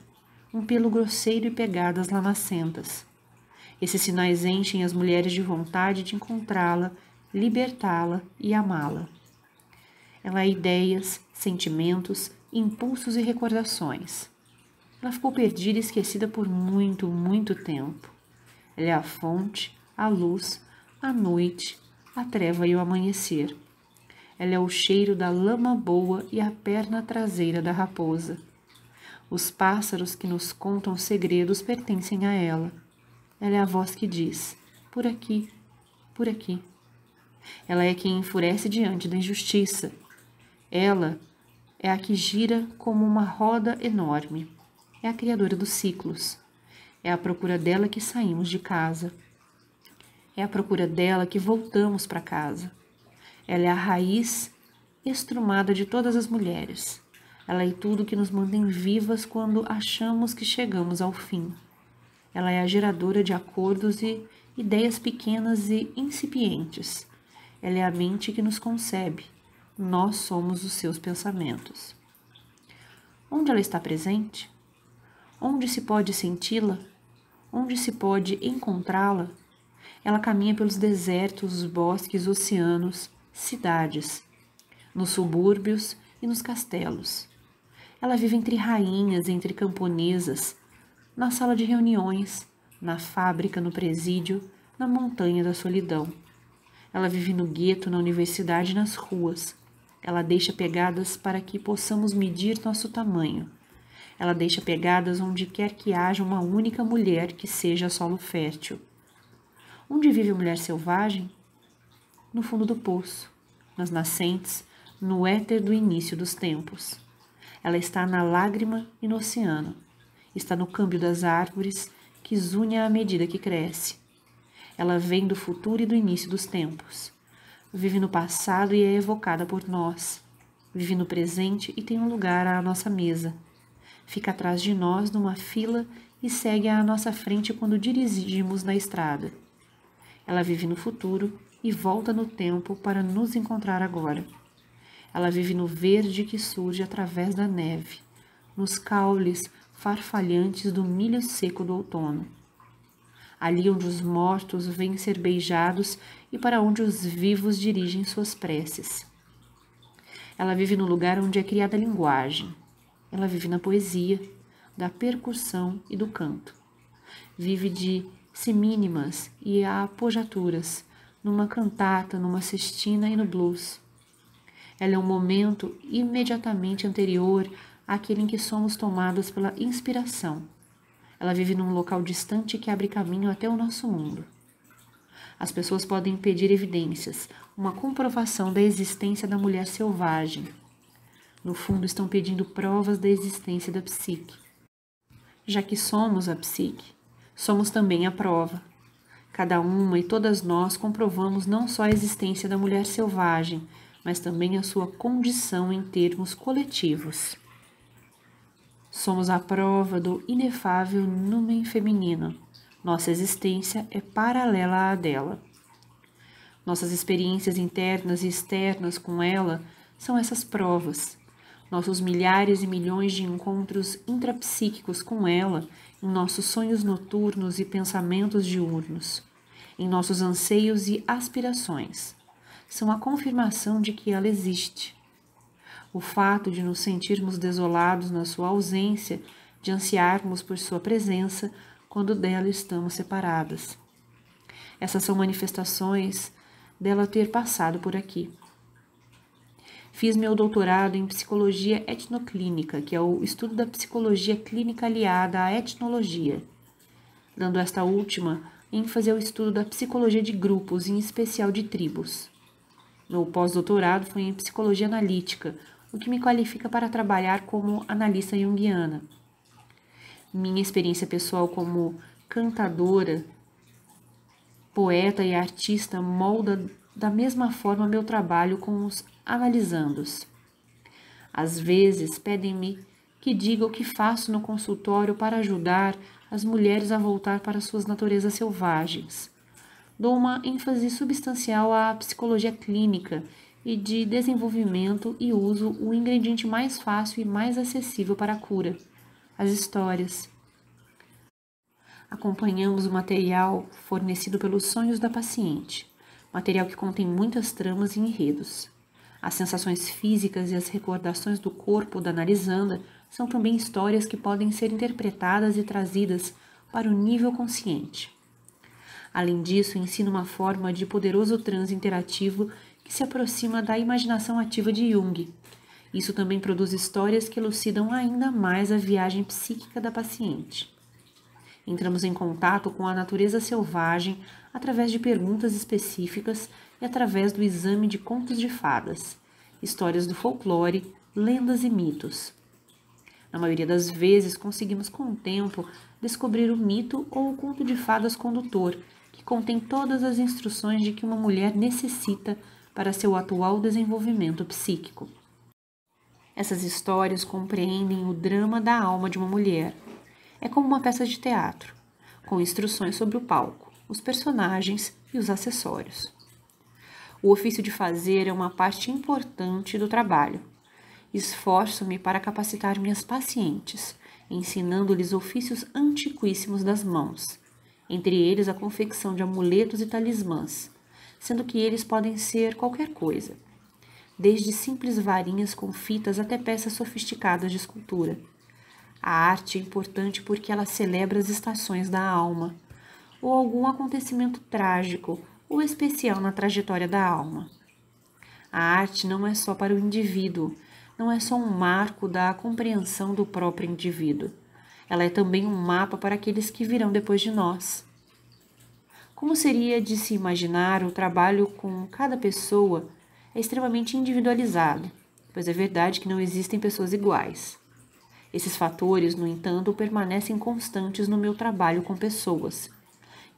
um pelo grosseiro e pegadas lamacentas. Esses sinais enchem as mulheres de vontade de encontrá-la, libertá-la e amá-la. Ela é ideias, sentimentos, impulsos e recordações. Ela ficou perdida e esquecida por muito, muito tempo. Ela é a fonte, a luz, a noite, a treva e o amanhecer. Ela é o cheiro da lama boa e a perna traseira da raposa. Os pássaros que nos contam segredos pertencem a ela. Ela é a voz que diz: por aqui, por aqui. Ela é quem enfurece diante da injustiça. Ela é a que gira como uma roda enorme. É a criadora dos ciclos. É à procura dela que saímos de casa. É à procura dela que voltamos para casa. Ela é a raiz estrumada de todas as mulheres. Ela é tudo que nos mantém vivas quando achamos que chegamos ao fim. Ela é a geradora de acordos e ideias pequenas e incipientes. Ela é a mente que nos concebe. Nós somos os seus pensamentos. Onde ela está presente? Onde se pode senti-la? Onde se pode encontrá-la? Ela caminha pelos desertos, bosques, oceanos, cidades, nos subúrbios e nos castelos. Ela vive entre rainhas, entre camponesas, na sala de reuniões, na fábrica, no presídio, na montanha da solidão. Ela vive no gueto, na universidade, nas ruas. Ela deixa pegadas para que possamos medir nosso tamanho. Ela deixa pegadas onde quer que haja uma única mulher que seja solo fértil. Onde vive a mulher selvagem? No fundo do poço, nas nascentes, no éter do início dos tempos. Ela está na lágrima e no oceano. Está no câmbio das árvores, que zunha à medida que cresce. Ela vem do futuro e do início dos tempos. Vive no passado e é evocada por nós. Vive no presente e tem um lugar à nossa mesa. Fica atrás de nós numa fila e segue à nossa frente quando dirigimos na estrada. Ela vive no futuro e volta no tempo para nos encontrar agora. Ela vive no verde que surge através da neve, nos caules farfalhantes do milho seco do outono. Ali onde os mortos vêm ser beijados e para onde os vivos dirigem suas preces. Ela vive no lugar onde é criada a linguagem. Ela vive na poesia, da percussão e do canto. Vive de semínimas e apojaturas, numa cantata, numa cestina e no blues. Ela é um momento imediatamente anterior àquele em que somos tomados pela inspiração. Ela vive num local distante que abre caminho até o nosso mundo. As pessoas podem pedir evidências, uma comprovação da existência da mulher selvagem. No fundo, estão pedindo provas da existência da psique. Já que somos a psique, somos também a prova. Cada uma e todas nós comprovamos não só a existência da mulher selvagem, mas também a sua condição em termos coletivos. Somos a prova do inefável numen feminino. Nossa existência é paralela à dela. Nossas experiências internas e externas com ela são essas provas. Nossos milhares e milhões de encontros intrapsíquicos com ela em nossos sonhos noturnos e pensamentos diurnos, em nossos anseios e aspirações, são a confirmação de que ela existe. O fato de nos sentirmos desolados na sua ausência, de ansiarmos por sua presença quando dela estamos separadas. Essas são manifestações dela ter passado por aqui. Fiz meu doutorado em psicologia etnoclínica, que é o estudo da psicologia clínica aliada à etnologia, dando esta última ênfase ao estudo da psicologia de grupos, em especial de tribos. Meu pós-doutorado foi em psicologia analítica, o que me qualifica para trabalhar como analista junguiana. Minha experiência pessoal como cantadora, poeta e artista molda da mesma forma meu trabalho com os analisando-os. Às vezes pedem-me que diga o que faço no consultório para ajudar as mulheres a voltar para suas naturezas selvagens. Dou uma ênfase substancial à psicologia clínica e de desenvolvimento e uso o ingrediente mais fácil e mais acessível para a cura: as histórias. Acompanhamos o material fornecido pelos sonhos da paciente, material que contém muitas tramas e enredos. As sensações físicas e as recordações do corpo da analisanda são também histórias que podem ser interpretadas e trazidas para o nível consciente. Além disso, ensina uma forma de poderoso transe interativo que se aproxima da imaginação ativa de Jung. Isso também produz histórias que elucidam ainda mais a viagem psíquica da paciente. Entramos em contato com a natureza selvagem através de perguntas específicas e através do exame de contos de fadas, histórias do folclore, lendas e mitos. Na maioria das vezes, conseguimos com o tempo descobrir o mito ou o conto de fadas condutor, que contém todas as instruções de que uma mulher necessita para seu atual desenvolvimento psíquico. Essas histórias compreendem o drama da alma de uma mulher. É como uma peça de teatro, com instruções sobre o palco, os personagens e os acessórios. O ofício de fazer é uma parte importante do trabalho. Esforço-me para capacitar minhas pacientes, ensinando-lhes ofícios antiquíssimos das mãos, entre eles a confecção de amuletos e talismãs, sendo que eles podem ser qualquer coisa, desde simples varinhas com fitas até peças sofisticadas de escultura. A arte é importante porque ela celebra as estações da alma, ou algum acontecimento trágico ou especial na trajetória da alma. A arte não é só para o indivíduo, não é só um marco da compreensão do próprio indivíduo. Ela é também um mapa para aqueles que virão depois de nós. Como seria de se imaginar, o trabalho com cada pessoa é extremamente individualizado, pois é verdade que não existem pessoas iguais. Esses fatores, no entanto, permanecem constantes no meu trabalho com pessoas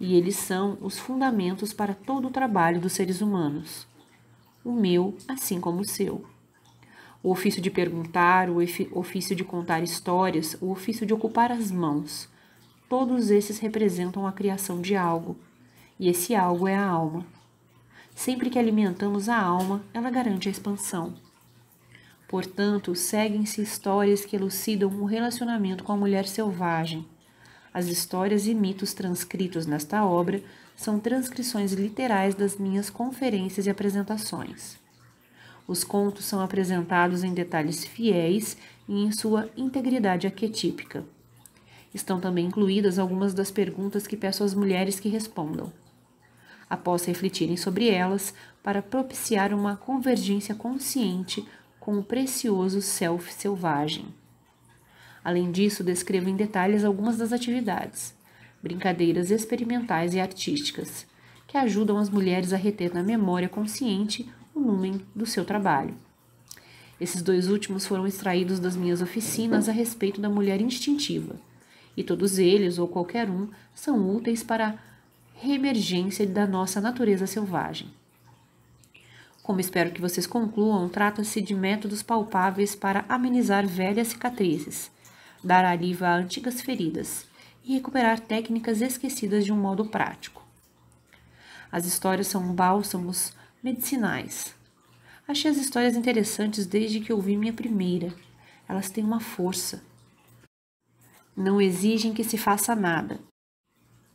e eles são os fundamentos para todo o trabalho dos seres humanos. O meu, assim como o seu. O ofício de perguntar, o ofício de contar histórias, o ofício de ocupar as mãos. Todos esses representam a criação de algo, e esse algo é a alma. Sempre que alimentamos a alma, ela garante a expansão. Portanto, seguem-se histórias que elucidam o um relacionamento com a mulher selvagem, as histórias e mitos transcritos nesta obra são transcrições literais das minhas conferências e apresentações. Os contos são apresentados em detalhes fiéis e em sua integridade arquetípica. Estão também incluídas algumas das perguntas que peço às mulheres que respondam. Após refletirem sobre elas, para propiciar uma convergência consciente com o precioso self selvagem. Além disso, descrevo em detalhes algumas das atividades, brincadeiras experimentais e artísticas, que ajudam as mulheres a reter na memória consciente o lumen do seu trabalho. Esses dois últimos foram extraídos das minhas oficinas a respeito da mulher instintiva, e todos eles, ou qualquer um, são úteis para a reemergência da nossa natureza selvagem. Como espero que vocês concluam, trata-se de métodos palpáveis para amenizar velhas cicatrizes, dar alívio a antigas feridas e recuperar técnicas esquecidas de um modo prático. As histórias são bálsamos medicinais. Achei as histórias interessantes desde que ouvi minha primeira. Elas têm uma força. Não exigem que se faça nada,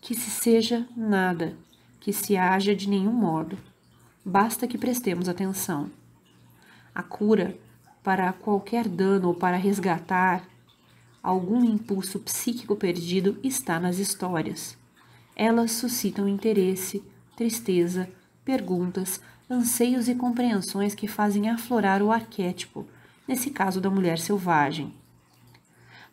que se seja nada, que se haja de nenhum modo. Basta que prestemos atenção. A cura para qualquer dano ou para resgatar algum impulso psíquico perdido está nas histórias. Elas suscitam interesse, tristeza, perguntas, anseios e compreensões que fazem aflorar o arquétipo, nesse caso da mulher selvagem.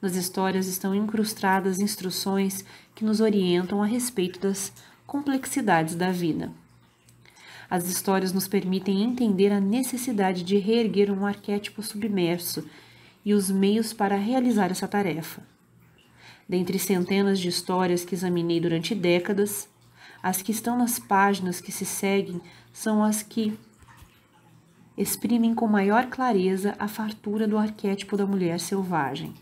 Nas histórias estão incrustadas instruções que nos orientam a respeito das complexidades da vida. As histórias nos permitem entender a necessidade de reerguer um arquétipo submerso e os meios para realizar essa tarefa. Dentre centenas de histórias que examinei durante décadas, as que estão nas páginas que se seguem são as que exprimem com maior clareza a fartura do arquétipo da mulher selvagem.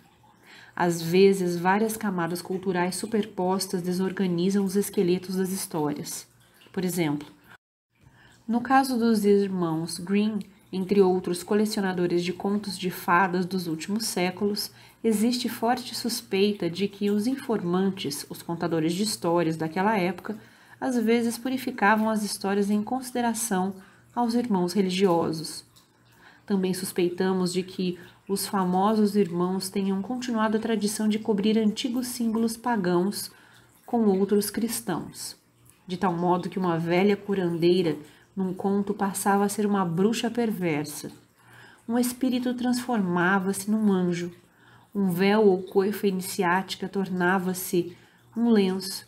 Às vezes, várias camadas culturais superpostas desorganizam os esqueletos das histórias. Por exemplo, no caso dos irmãos Green, entre outros colecionadores de contos de fadas dos últimos séculos, existe forte suspeita de que os informantes, os contadores de histórias daquela época, às vezes purificavam as histórias em consideração aos irmãos religiosos. Também suspeitamos de que os famosos irmãos tenham continuado a tradição de cobrir antigos símbolos pagãos com outros cristãos, de tal modo que uma velha curandeira num conto passava a ser uma bruxa perversa. Um espírito transformava-se num anjo. Um véu ou coifa iniciática tornava-se um lenço.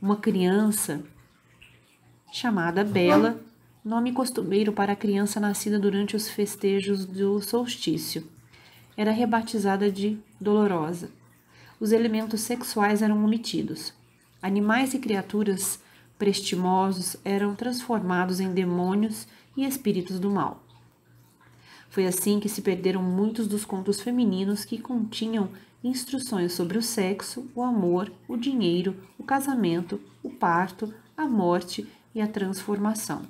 Uma criança chamada Bela, nome costumeiro para a criança nascida durante os festejos do solstício, era rebatizada de Dolorosa. Os elementos sexuais eram omitidos. Animais e criaturas prestimosos eram transformados em demônios e espíritos do mal. Foi assim que se perderam muitos dos contos femininos que continham instruções sobre o sexo, o amor, o dinheiro, o casamento, o parto, a morte e a transformação.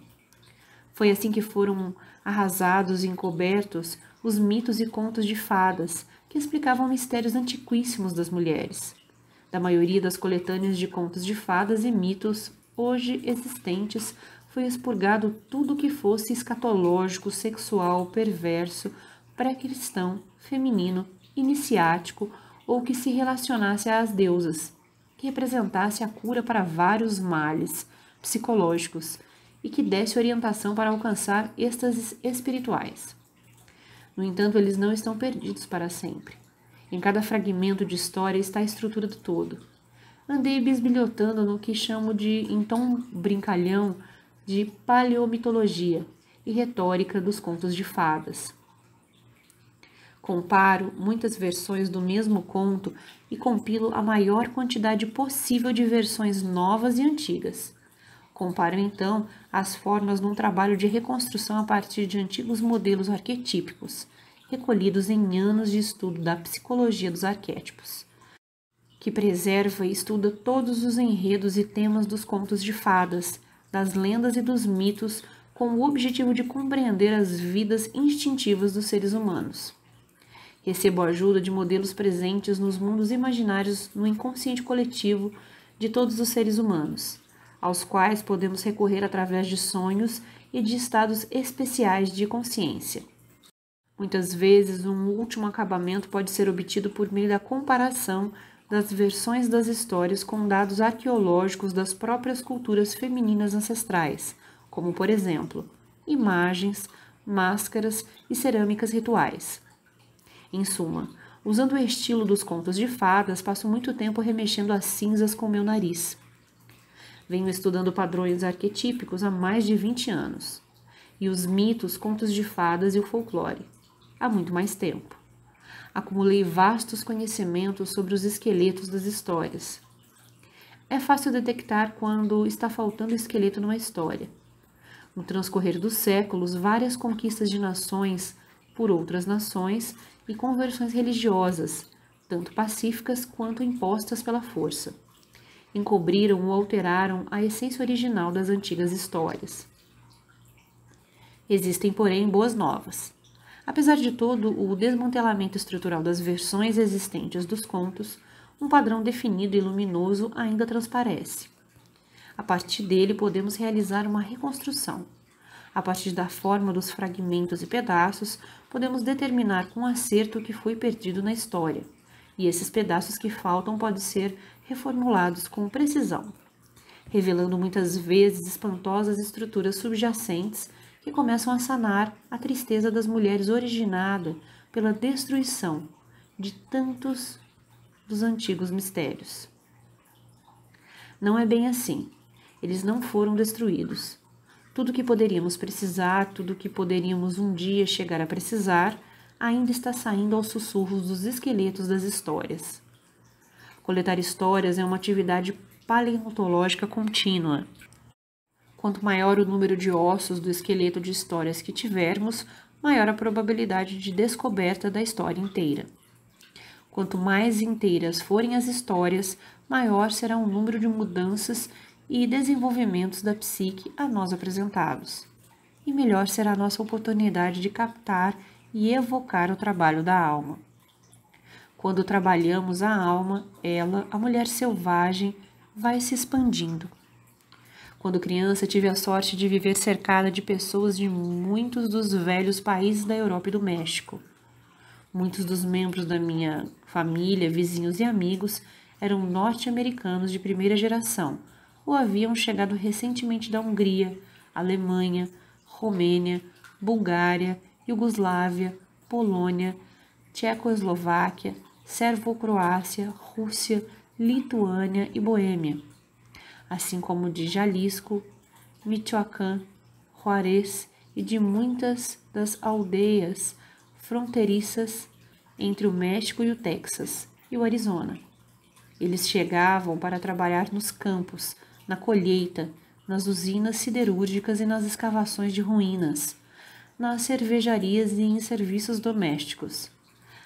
Foi assim que foram arrasados e encobertos os mitos e contos de fadas que explicavam mistérios antiquíssimos das mulheres. Da maioria das coletâneas de contos de fadas e mitos hoje existentes, foi expurgado tudo que fosse escatológico, sexual, perverso, pré-cristão, feminino, iniciático ou que se relacionasse às deusas, que representasse a cura para vários males psicológicos e que desse orientação para alcançar êxtases espirituais. No entanto, eles não estão perdidos para sempre. Em cada fragmento de história está a estrutura do todo andei bisbilhotando no que chamo de, em tom brincalhão, de paleomitologia e retórica dos contos de fadas. Comparo muitas versões do mesmo conto e compilo a maior quantidade possível de versões novas e antigas. Comparo então as formas num trabalho de reconstrução a partir de antigos modelos arquetípicos, recolhidos em anos de estudo da psicologia dos arquétipos que preserva e estuda todos os enredos e temas dos contos de fadas, das lendas e dos mitos, com o objetivo de compreender as vidas instintivas dos seres humanos. Recebo a ajuda de modelos presentes nos mundos imaginários no inconsciente coletivo de todos os seres humanos, aos quais podemos recorrer através de sonhos e de estados especiais de consciência. Muitas vezes, um último acabamento pode ser obtido por meio da comparação das versões das histórias com dados arqueológicos das próprias culturas femininas ancestrais, como, por exemplo, imagens, máscaras e cerâmicas rituais. Em suma, usando o estilo dos contos de fadas, passo muito tempo remexendo as cinzas com meu nariz. Venho estudando padrões arquetípicos há mais de 20 anos. E os mitos, contos de fadas e o folclore. Há muito mais tempo acumulei vastos conhecimentos sobre os esqueletos das histórias. É fácil detectar quando está faltando esqueleto numa história. No transcorrer dos séculos, várias conquistas de nações por outras nações e conversões religiosas, tanto pacíficas quanto impostas pela força, encobriram ou alteraram a essência original das antigas histórias. Existem, porém, boas novas. Apesar de todo o desmantelamento estrutural das versões existentes dos contos, um padrão definido e luminoso ainda transparece. A partir dele, podemos realizar uma reconstrução. A partir da forma dos fragmentos e pedaços, podemos determinar com acerto o que foi perdido na história, e esses pedaços que faltam podem ser reformulados com precisão, revelando muitas vezes espantosas estruturas subjacentes que começam a sanar a tristeza das mulheres originada pela destruição de tantos dos antigos mistérios. Não é bem assim. Eles não foram destruídos. Tudo que poderíamos precisar, tudo que poderíamos um dia chegar a precisar, ainda está saindo aos sussurros dos esqueletos das histórias. Coletar histórias é uma atividade paleontológica contínua, Quanto maior o número de ossos do esqueleto de histórias que tivermos, maior a probabilidade de descoberta da história inteira. Quanto mais inteiras forem as histórias, maior será o número de mudanças e desenvolvimentos da psique a nós apresentados. E melhor será a nossa oportunidade de captar e evocar o trabalho da alma. Quando trabalhamos a alma, ela, a mulher selvagem, vai se expandindo quando criança, tive a sorte de viver cercada de pessoas de muitos dos velhos países da Europa e do México. Muitos dos membros da minha família, vizinhos e amigos eram norte-americanos de primeira geração ou haviam chegado recentemente da Hungria, Alemanha, Romênia, Bulgária, Iugoslávia, Polônia, Tchecoslováquia, Sérvio-Croácia, Rússia, Lituânia e Boêmia assim como de Jalisco, Michoacán, Juarez e de muitas das aldeias fronteiriças entre o México e o Texas e o Arizona. Eles chegavam para trabalhar nos campos, na colheita, nas usinas siderúrgicas e nas escavações de ruínas, nas cervejarias e em serviços domésticos.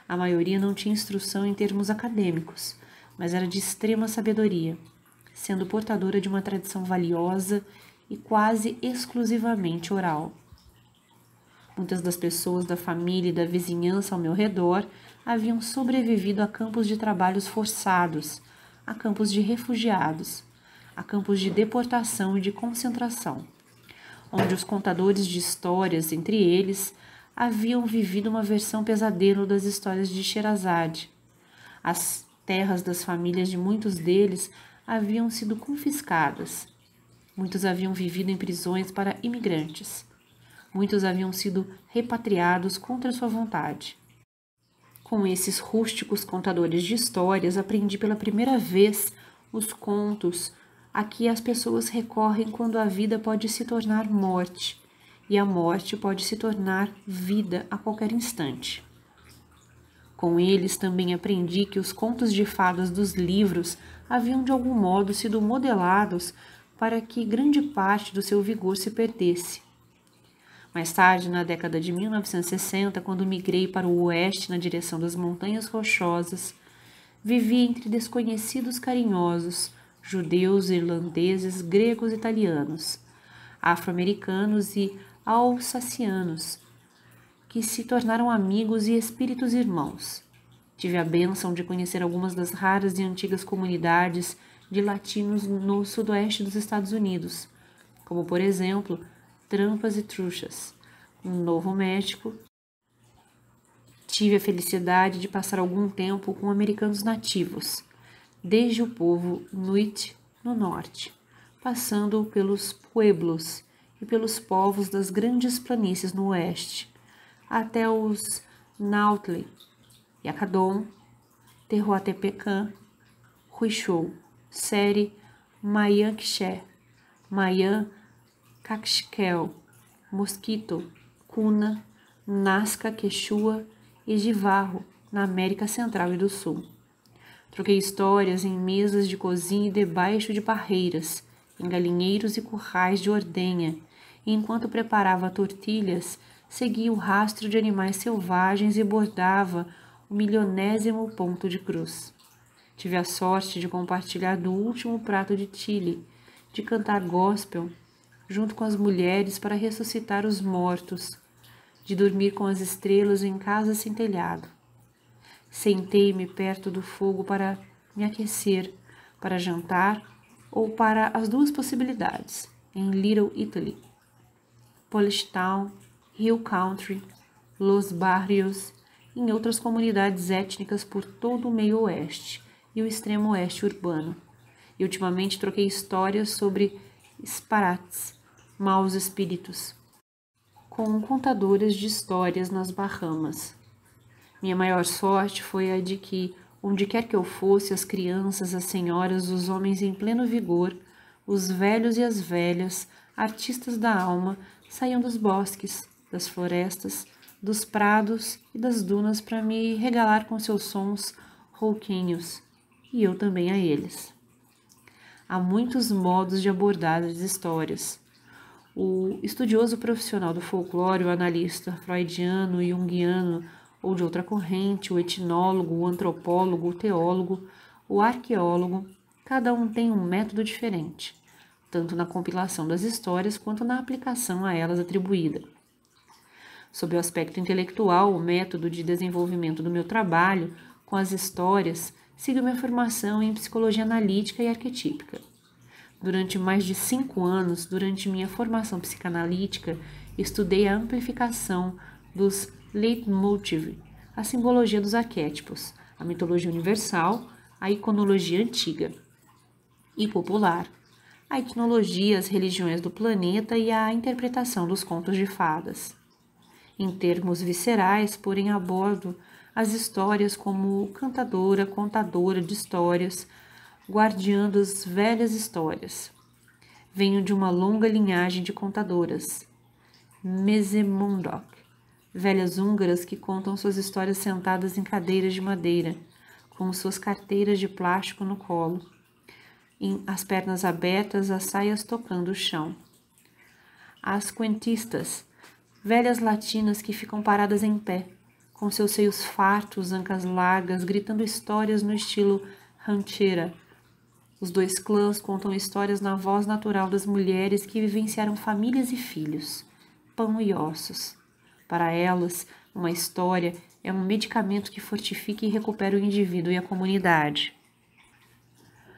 A maioria não tinha instrução em termos acadêmicos, mas era de extrema sabedoria sendo portadora de uma tradição valiosa e quase exclusivamente oral. Muitas das pessoas da família e da vizinhança ao meu redor haviam sobrevivido a campos de trabalhos forçados, a campos de refugiados, a campos de deportação e de concentração, onde os contadores de histórias, entre eles, haviam vivido uma versão pesadelo das histórias de Sherazade. As terras das famílias de muitos deles haviam sido confiscadas. Muitos haviam vivido em prisões para imigrantes. Muitos haviam sido repatriados contra sua vontade. Com esses rústicos contadores de histórias, aprendi pela primeira vez os contos a que as pessoas recorrem quando a vida pode se tornar morte e a morte pode se tornar vida a qualquer instante. Com eles também aprendi que os contos de fadas dos livros haviam de algum modo sido modelados para que grande parte do seu vigor se perdesse. Mais tarde, na década de 1960, quando migrei para o oeste na direção das Montanhas Rochosas, vivi entre desconhecidos carinhosos, judeus, irlandeses, gregos, italianos, afro-americanos e alsacianos, que se tornaram amigos e espíritos irmãos. Tive a bênção de conhecer algumas das raras e antigas comunidades de latinos no sudoeste dos Estados Unidos, como por exemplo Trampas e Truchas, no Novo México. Tive a felicidade de passar algum tempo com americanos nativos, desde o povo Nuit no norte, passando pelos pueblos e pelos povos das grandes planícies no oeste, até os Nautli Yakadon, Tehuatepecan, Huixou, Seri, Mayanxé, Mayan, Caxiquel, Mosquito, Cuna, Nazca, Quechua e Givarro, na América Central e do Sul. Troquei histórias em mesas de cozinha e debaixo de barreiras, em galinheiros e currais de ordenha, e enquanto preparava tortilhas, seguia o rastro de animais selvagens e bordava o milionésimo ponto de cruz. Tive a sorte de compartilhar do último prato de Chile, de cantar gospel junto com as mulheres para ressuscitar os mortos, de dormir com as estrelas em casa sem telhado. Sentei-me perto do fogo para me aquecer, para jantar ou para as duas possibilidades, em Little Italy. Polish Town, Hill Country, Los Barrios em outras comunidades étnicas por todo o meio oeste e o extremo oeste urbano. E ultimamente troquei histórias sobre esparates, maus espíritos, com contadoras de histórias nas Bahamas. Minha maior sorte foi a de que, onde quer que eu fosse, as crianças, as senhoras, os homens em pleno vigor, os velhos e as velhas, artistas da alma, saíam dos bosques, das florestas, dos prados e das dunas para me regalar com seus sons rouquinhos, e eu também a eles. Há muitos modos de abordar as histórias. O estudioso profissional do folclore, o analista freudiano, junguiano ou de outra corrente, o etnólogo, o antropólogo, o teólogo, o arqueólogo, cada um tem um método diferente, tanto na compilação das histórias quanto na aplicação a elas atribuída. Sob o aspecto intelectual, o método de desenvolvimento do meu trabalho com as histórias sigo minha formação em psicologia analítica e arquetípica. Durante mais de cinco anos, durante minha formação psicanalítica, estudei a amplificação dos leitmotiv, a simbologia dos arquétipos, a mitologia universal, a iconologia antiga e popular, a etnologia, as religiões do planeta e a interpretação dos contos de fadas em termos viscerais, porém abordo as histórias como cantadora, contadora de histórias, guardiã das velhas histórias. Venho de uma longa linhagem de contadoras, Mesemundok, velhas húngaras que contam suas histórias sentadas em cadeiras de madeira, com suas carteiras de plástico no colo, as pernas abertas, as saias tocando o chão. As quentistas, velhas latinas que ficam paradas em pé, com seus seios fartos, ancas largas, gritando histórias no estilo rancheira. Os dois clãs contam histórias na voz natural das mulheres que vivenciaram famílias e filhos, pão e ossos. Para elas, uma história é um medicamento que fortifica e recupera o indivíduo e a comunidade.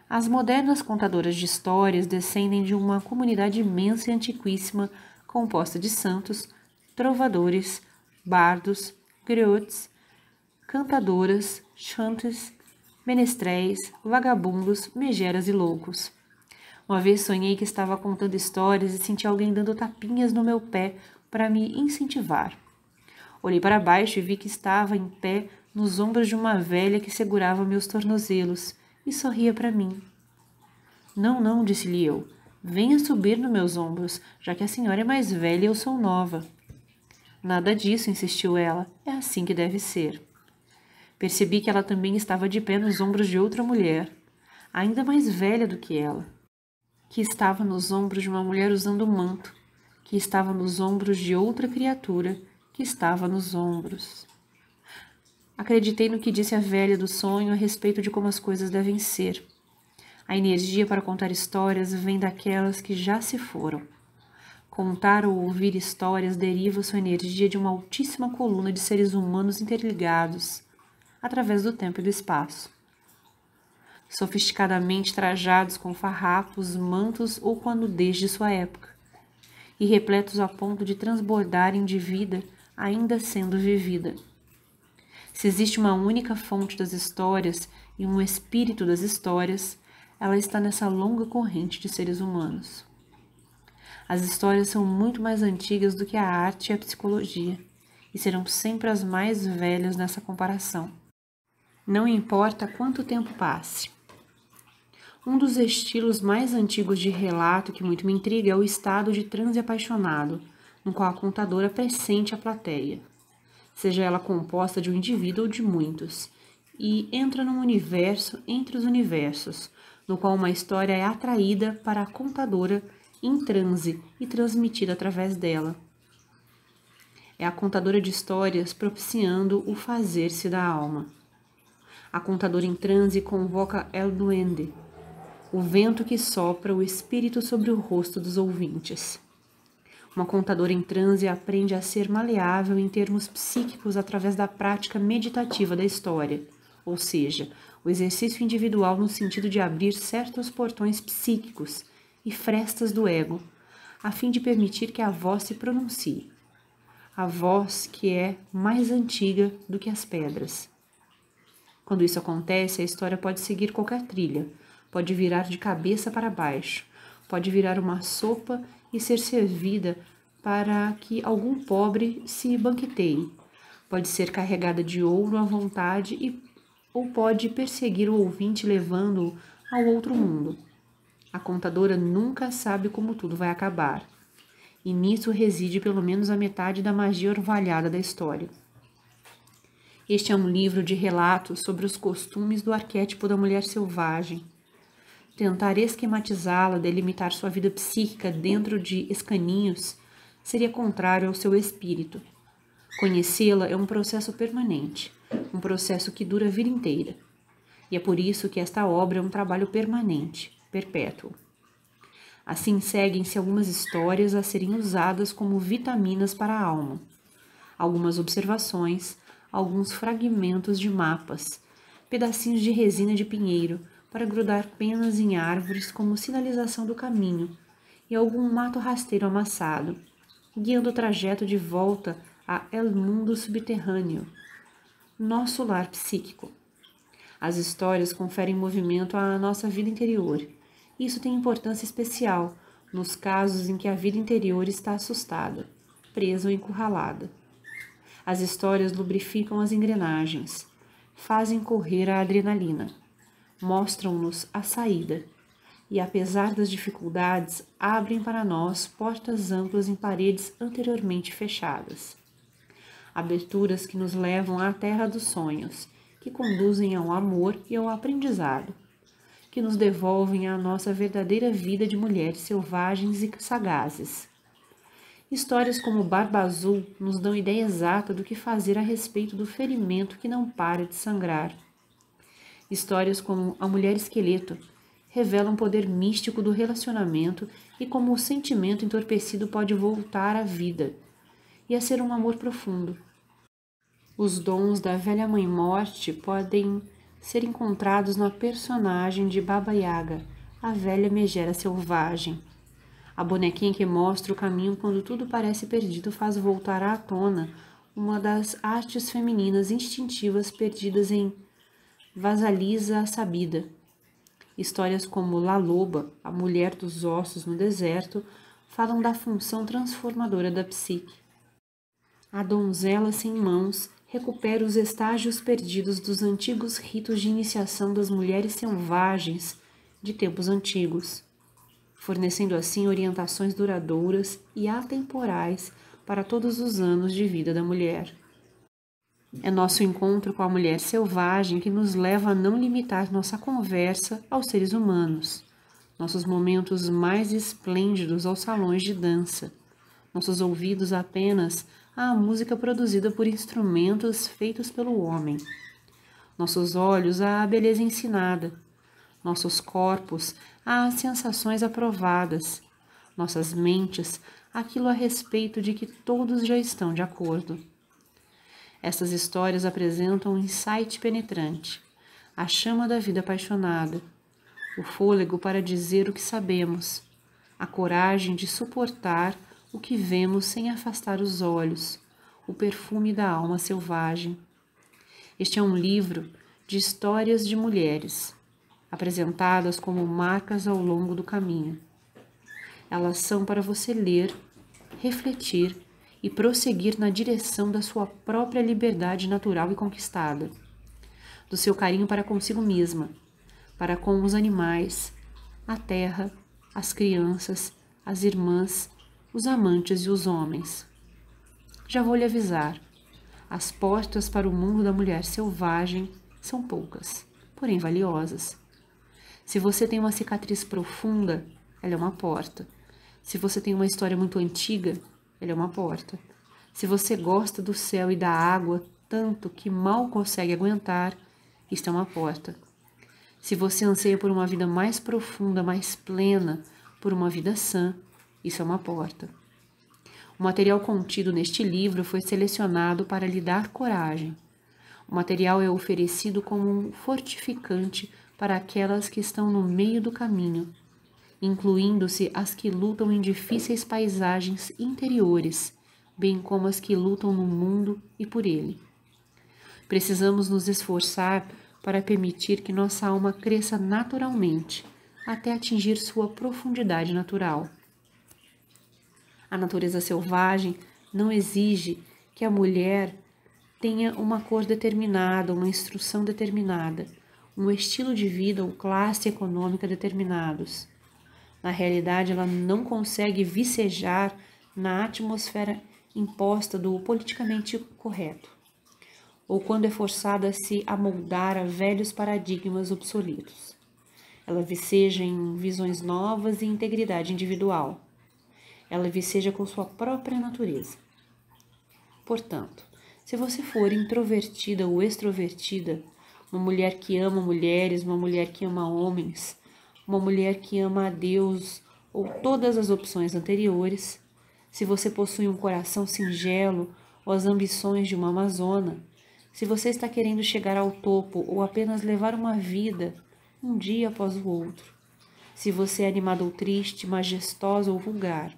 As modernas contadoras de histórias descendem de uma comunidade imensa e antiquíssima, composta de santos, trovadores, bardos, griotes, cantadoras, chantes, menestréis, vagabundos, megeras e loucos. Uma vez sonhei que estava contando histórias e senti alguém dando tapinhas no meu pé para me incentivar. Olhei para baixo e vi que estava em pé nos ombros de uma velha que segurava meus tornozelos e sorria para mim. Não, não, disse-lhe eu. Venha subir nos meus ombros, já que a senhora é mais velha e eu sou nova. Nada disso, insistiu ela. É assim que deve ser. Percebi que ela também estava de pé nos ombros de outra mulher, ainda mais velha do que ela, que estava nos ombros de uma mulher usando manto, que estava nos ombros de outra criatura, que estava nos ombros. Acreditei no que disse a velha do sonho a respeito de como as coisas devem ser. A energia para contar histórias vem daquelas que já se foram. Contar ou ouvir histórias deriva sua energia de uma altíssima coluna de seres humanos interligados através do tempo e do espaço. Sofisticadamente trajados com farrapos, mantos ou com a nudez de sua época, e repletos a ponto de transbordarem de vida ainda sendo vivida. Se existe uma única fonte das histórias e um espírito das histórias, ela está nessa longa corrente de seres humanos. As histórias são muito mais antigas do que a arte e a psicologia, e serão sempre as mais velhas nessa comparação. Não importa quanto tempo passe. Um dos estilos mais antigos de relato que muito me intriga é o estado de transe apaixonado, no qual a contadora pressente a plateia, seja ela composta de um indivíduo ou de muitos, e entra num universo entre os universos, no qual uma história é atraída para a contadora em transe e transmitida através dela. É a contadora de histórias propiciando o fazer-se da alma. A contadora em transe convoca El Duende, o vento que sopra o espírito sobre o rosto dos ouvintes. Uma contadora em transe aprende a ser maleável em termos psíquicos através da prática meditativa da história, ou seja, o exercício individual no sentido de abrir certos portões psíquicos e frestas do ego, a fim de permitir que a voz se pronuncie. A voz que é mais antiga do que as pedras. Quando isso acontece, a história pode seguir qualquer trilha, pode virar de cabeça para baixo, pode virar uma sopa e ser servida para que algum pobre se banqueteie, pode ser carregada de ouro à vontade e, ou pode perseguir o ouvinte levando-o ao outro mundo. A contadora nunca sabe como tudo vai acabar. E nisso reside pelo menos a metade da magia orvalhada da história. Este é um livro de relatos sobre os costumes do arquétipo da mulher selvagem. Tentar esquematizá-la, delimitar sua vida psíquica dentro de escaninhos, seria contrário ao seu espírito. Conhecê-la é um processo permanente, um processo que dura a vida inteira. E é por isso que esta obra é um trabalho permanente, perpétuo. Assim seguem-se algumas histórias a serem usadas como vitaminas para a alma, algumas observações, alguns fragmentos de mapas, pedacinhos de resina de pinheiro para grudar penas em árvores como sinalização do caminho e algum mato rasteiro amassado, guiando o trajeto de volta a El Mundo Subterrâneo, nosso lar psíquico. As histórias conferem movimento à nossa vida interior isso tem importância especial nos casos em que a vida interior está assustada, presa ou encurralada. As histórias lubrificam as engrenagens, fazem correr a adrenalina, mostram-nos a saída e, apesar das dificuldades, abrem para nós portas amplas em paredes anteriormente fechadas. Aberturas que nos levam à terra dos sonhos, que conduzem ao amor e ao aprendizado que nos devolvem à nossa verdadeira vida de mulheres selvagens e sagazes. Histórias como Barba Azul nos dão ideia exata do que fazer a respeito do ferimento que não para de sangrar. Histórias como A Mulher Esqueleto revelam o poder místico do relacionamento e como o sentimento entorpecido pode voltar à vida e a ser um amor profundo. Os dons da velha mãe morte podem ser encontrados na personagem de Baba Yaga, a velha megera selvagem. A bonequinha que mostra o caminho quando tudo parece perdido faz voltar à tona uma das artes femininas instintivas perdidas em Vasalisa a Sabida. Histórias como La Loba, a mulher dos ossos no deserto, falam da função transformadora da psique. A donzela sem mãos recupera os estágios perdidos dos antigos ritos de iniciação das mulheres selvagens de tempos antigos, fornecendo assim orientações duradouras e atemporais para todos os anos de vida da mulher. É nosso encontro com a mulher selvagem que nos leva a não limitar nossa conversa aos seres humanos, nossos momentos mais esplêndidos aos salões de dança, nossos ouvidos apenas à música produzida por instrumentos feitos pelo homem. Nossos olhos à beleza ensinada, nossos corpos às sensações aprovadas, nossas mentes aquilo a respeito de que todos já estão de acordo. Estas histórias apresentam um insight penetrante, a chama da vida apaixonada, o fôlego para dizer o que sabemos, a coragem de suportar o que vemos sem afastar os olhos, o perfume da alma selvagem. Este é um livro de histórias de mulheres, apresentadas como marcas ao longo do caminho. Elas são para você ler, refletir e prosseguir na direção da sua própria liberdade natural e conquistada, do seu carinho para consigo mesma, para com os animais, a terra, as crianças, as irmãs os amantes e os homens. Já vou lhe avisar: as portas para o mundo da mulher selvagem são poucas, porém valiosas. Se você tem uma cicatriz profunda, ela é uma porta. Se você tem uma história muito antiga, ela é uma porta. Se você gosta do céu e da água tanto que mal consegue aguentar, isto é uma porta. Se você anseia por uma vida mais profunda, mais plena, por uma vida sã, isso é uma porta. O material contido neste livro foi selecionado para lhe dar coragem. O material é oferecido como um fortificante para aquelas que estão no meio do caminho, incluindo-se as que lutam em difíceis paisagens interiores, bem como as que lutam no mundo e por ele. Precisamos nos esforçar para permitir que nossa alma cresça naturalmente até atingir sua profundidade natural a natureza selvagem não exige que a mulher tenha uma cor determinada, uma instrução determinada, um estilo de vida ou classe econômica determinados. Na realidade, ela não consegue vicejar na atmosfera imposta do politicamente correto, ou quando é forçada a se amoldar a velhos paradigmas obsoletos. Ela viceja em visões novas e integridade individual ela viceja com sua própria natureza. Portanto, se você for introvertida ou extrovertida, uma mulher que ama mulheres, uma mulher que ama homens, uma mulher que ama a Deus ou todas as opções anteriores, se você possui um coração singelo ou as ambições de uma amazona, se você está querendo chegar ao topo ou apenas levar uma vida, um dia após o outro, se você é animada ou triste, majestosa ou vulgar,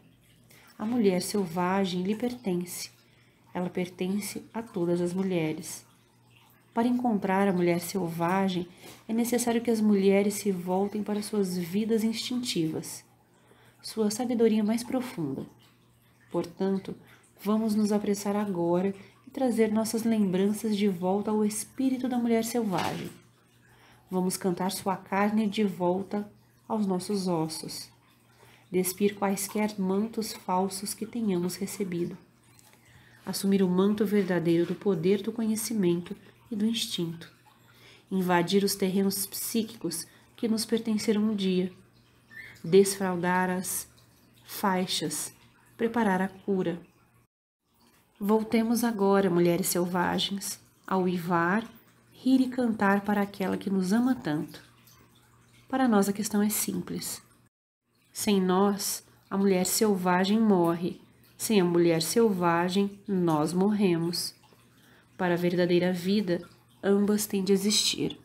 a mulher selvagem lhe pertence. Ela pertence a todas as mulheres. Para encontrar a mulher selvagem, é necessário que as mulheres se voltem para suas vidas instintivas, sua sabedoria mais profunda. Portanto, vamos nos apressar agora e trazer nossas lembranças de volta ao espírito da mulher selvagem. Vamos cantar sua carne de volta aos nossos ossos despir quaisquer mantos falsos que tenhamos recebido. Assumir o manto verdadeiro do poder do conhecimento e do instinto. Invadir os terrenos psíquicos que nos pertenceram um dia. Desfraldar as faixas. Preparar a cura. Voltemos agora, mulheres selvagens, a uivar, rir e cantar para aquela que nos ama tanto. Para nós a questão é simples sem nós, a mulher selvagem morre. Sem a mulher selvagem, nós morremos. Para a verdadeira vida, ambas têm de existir.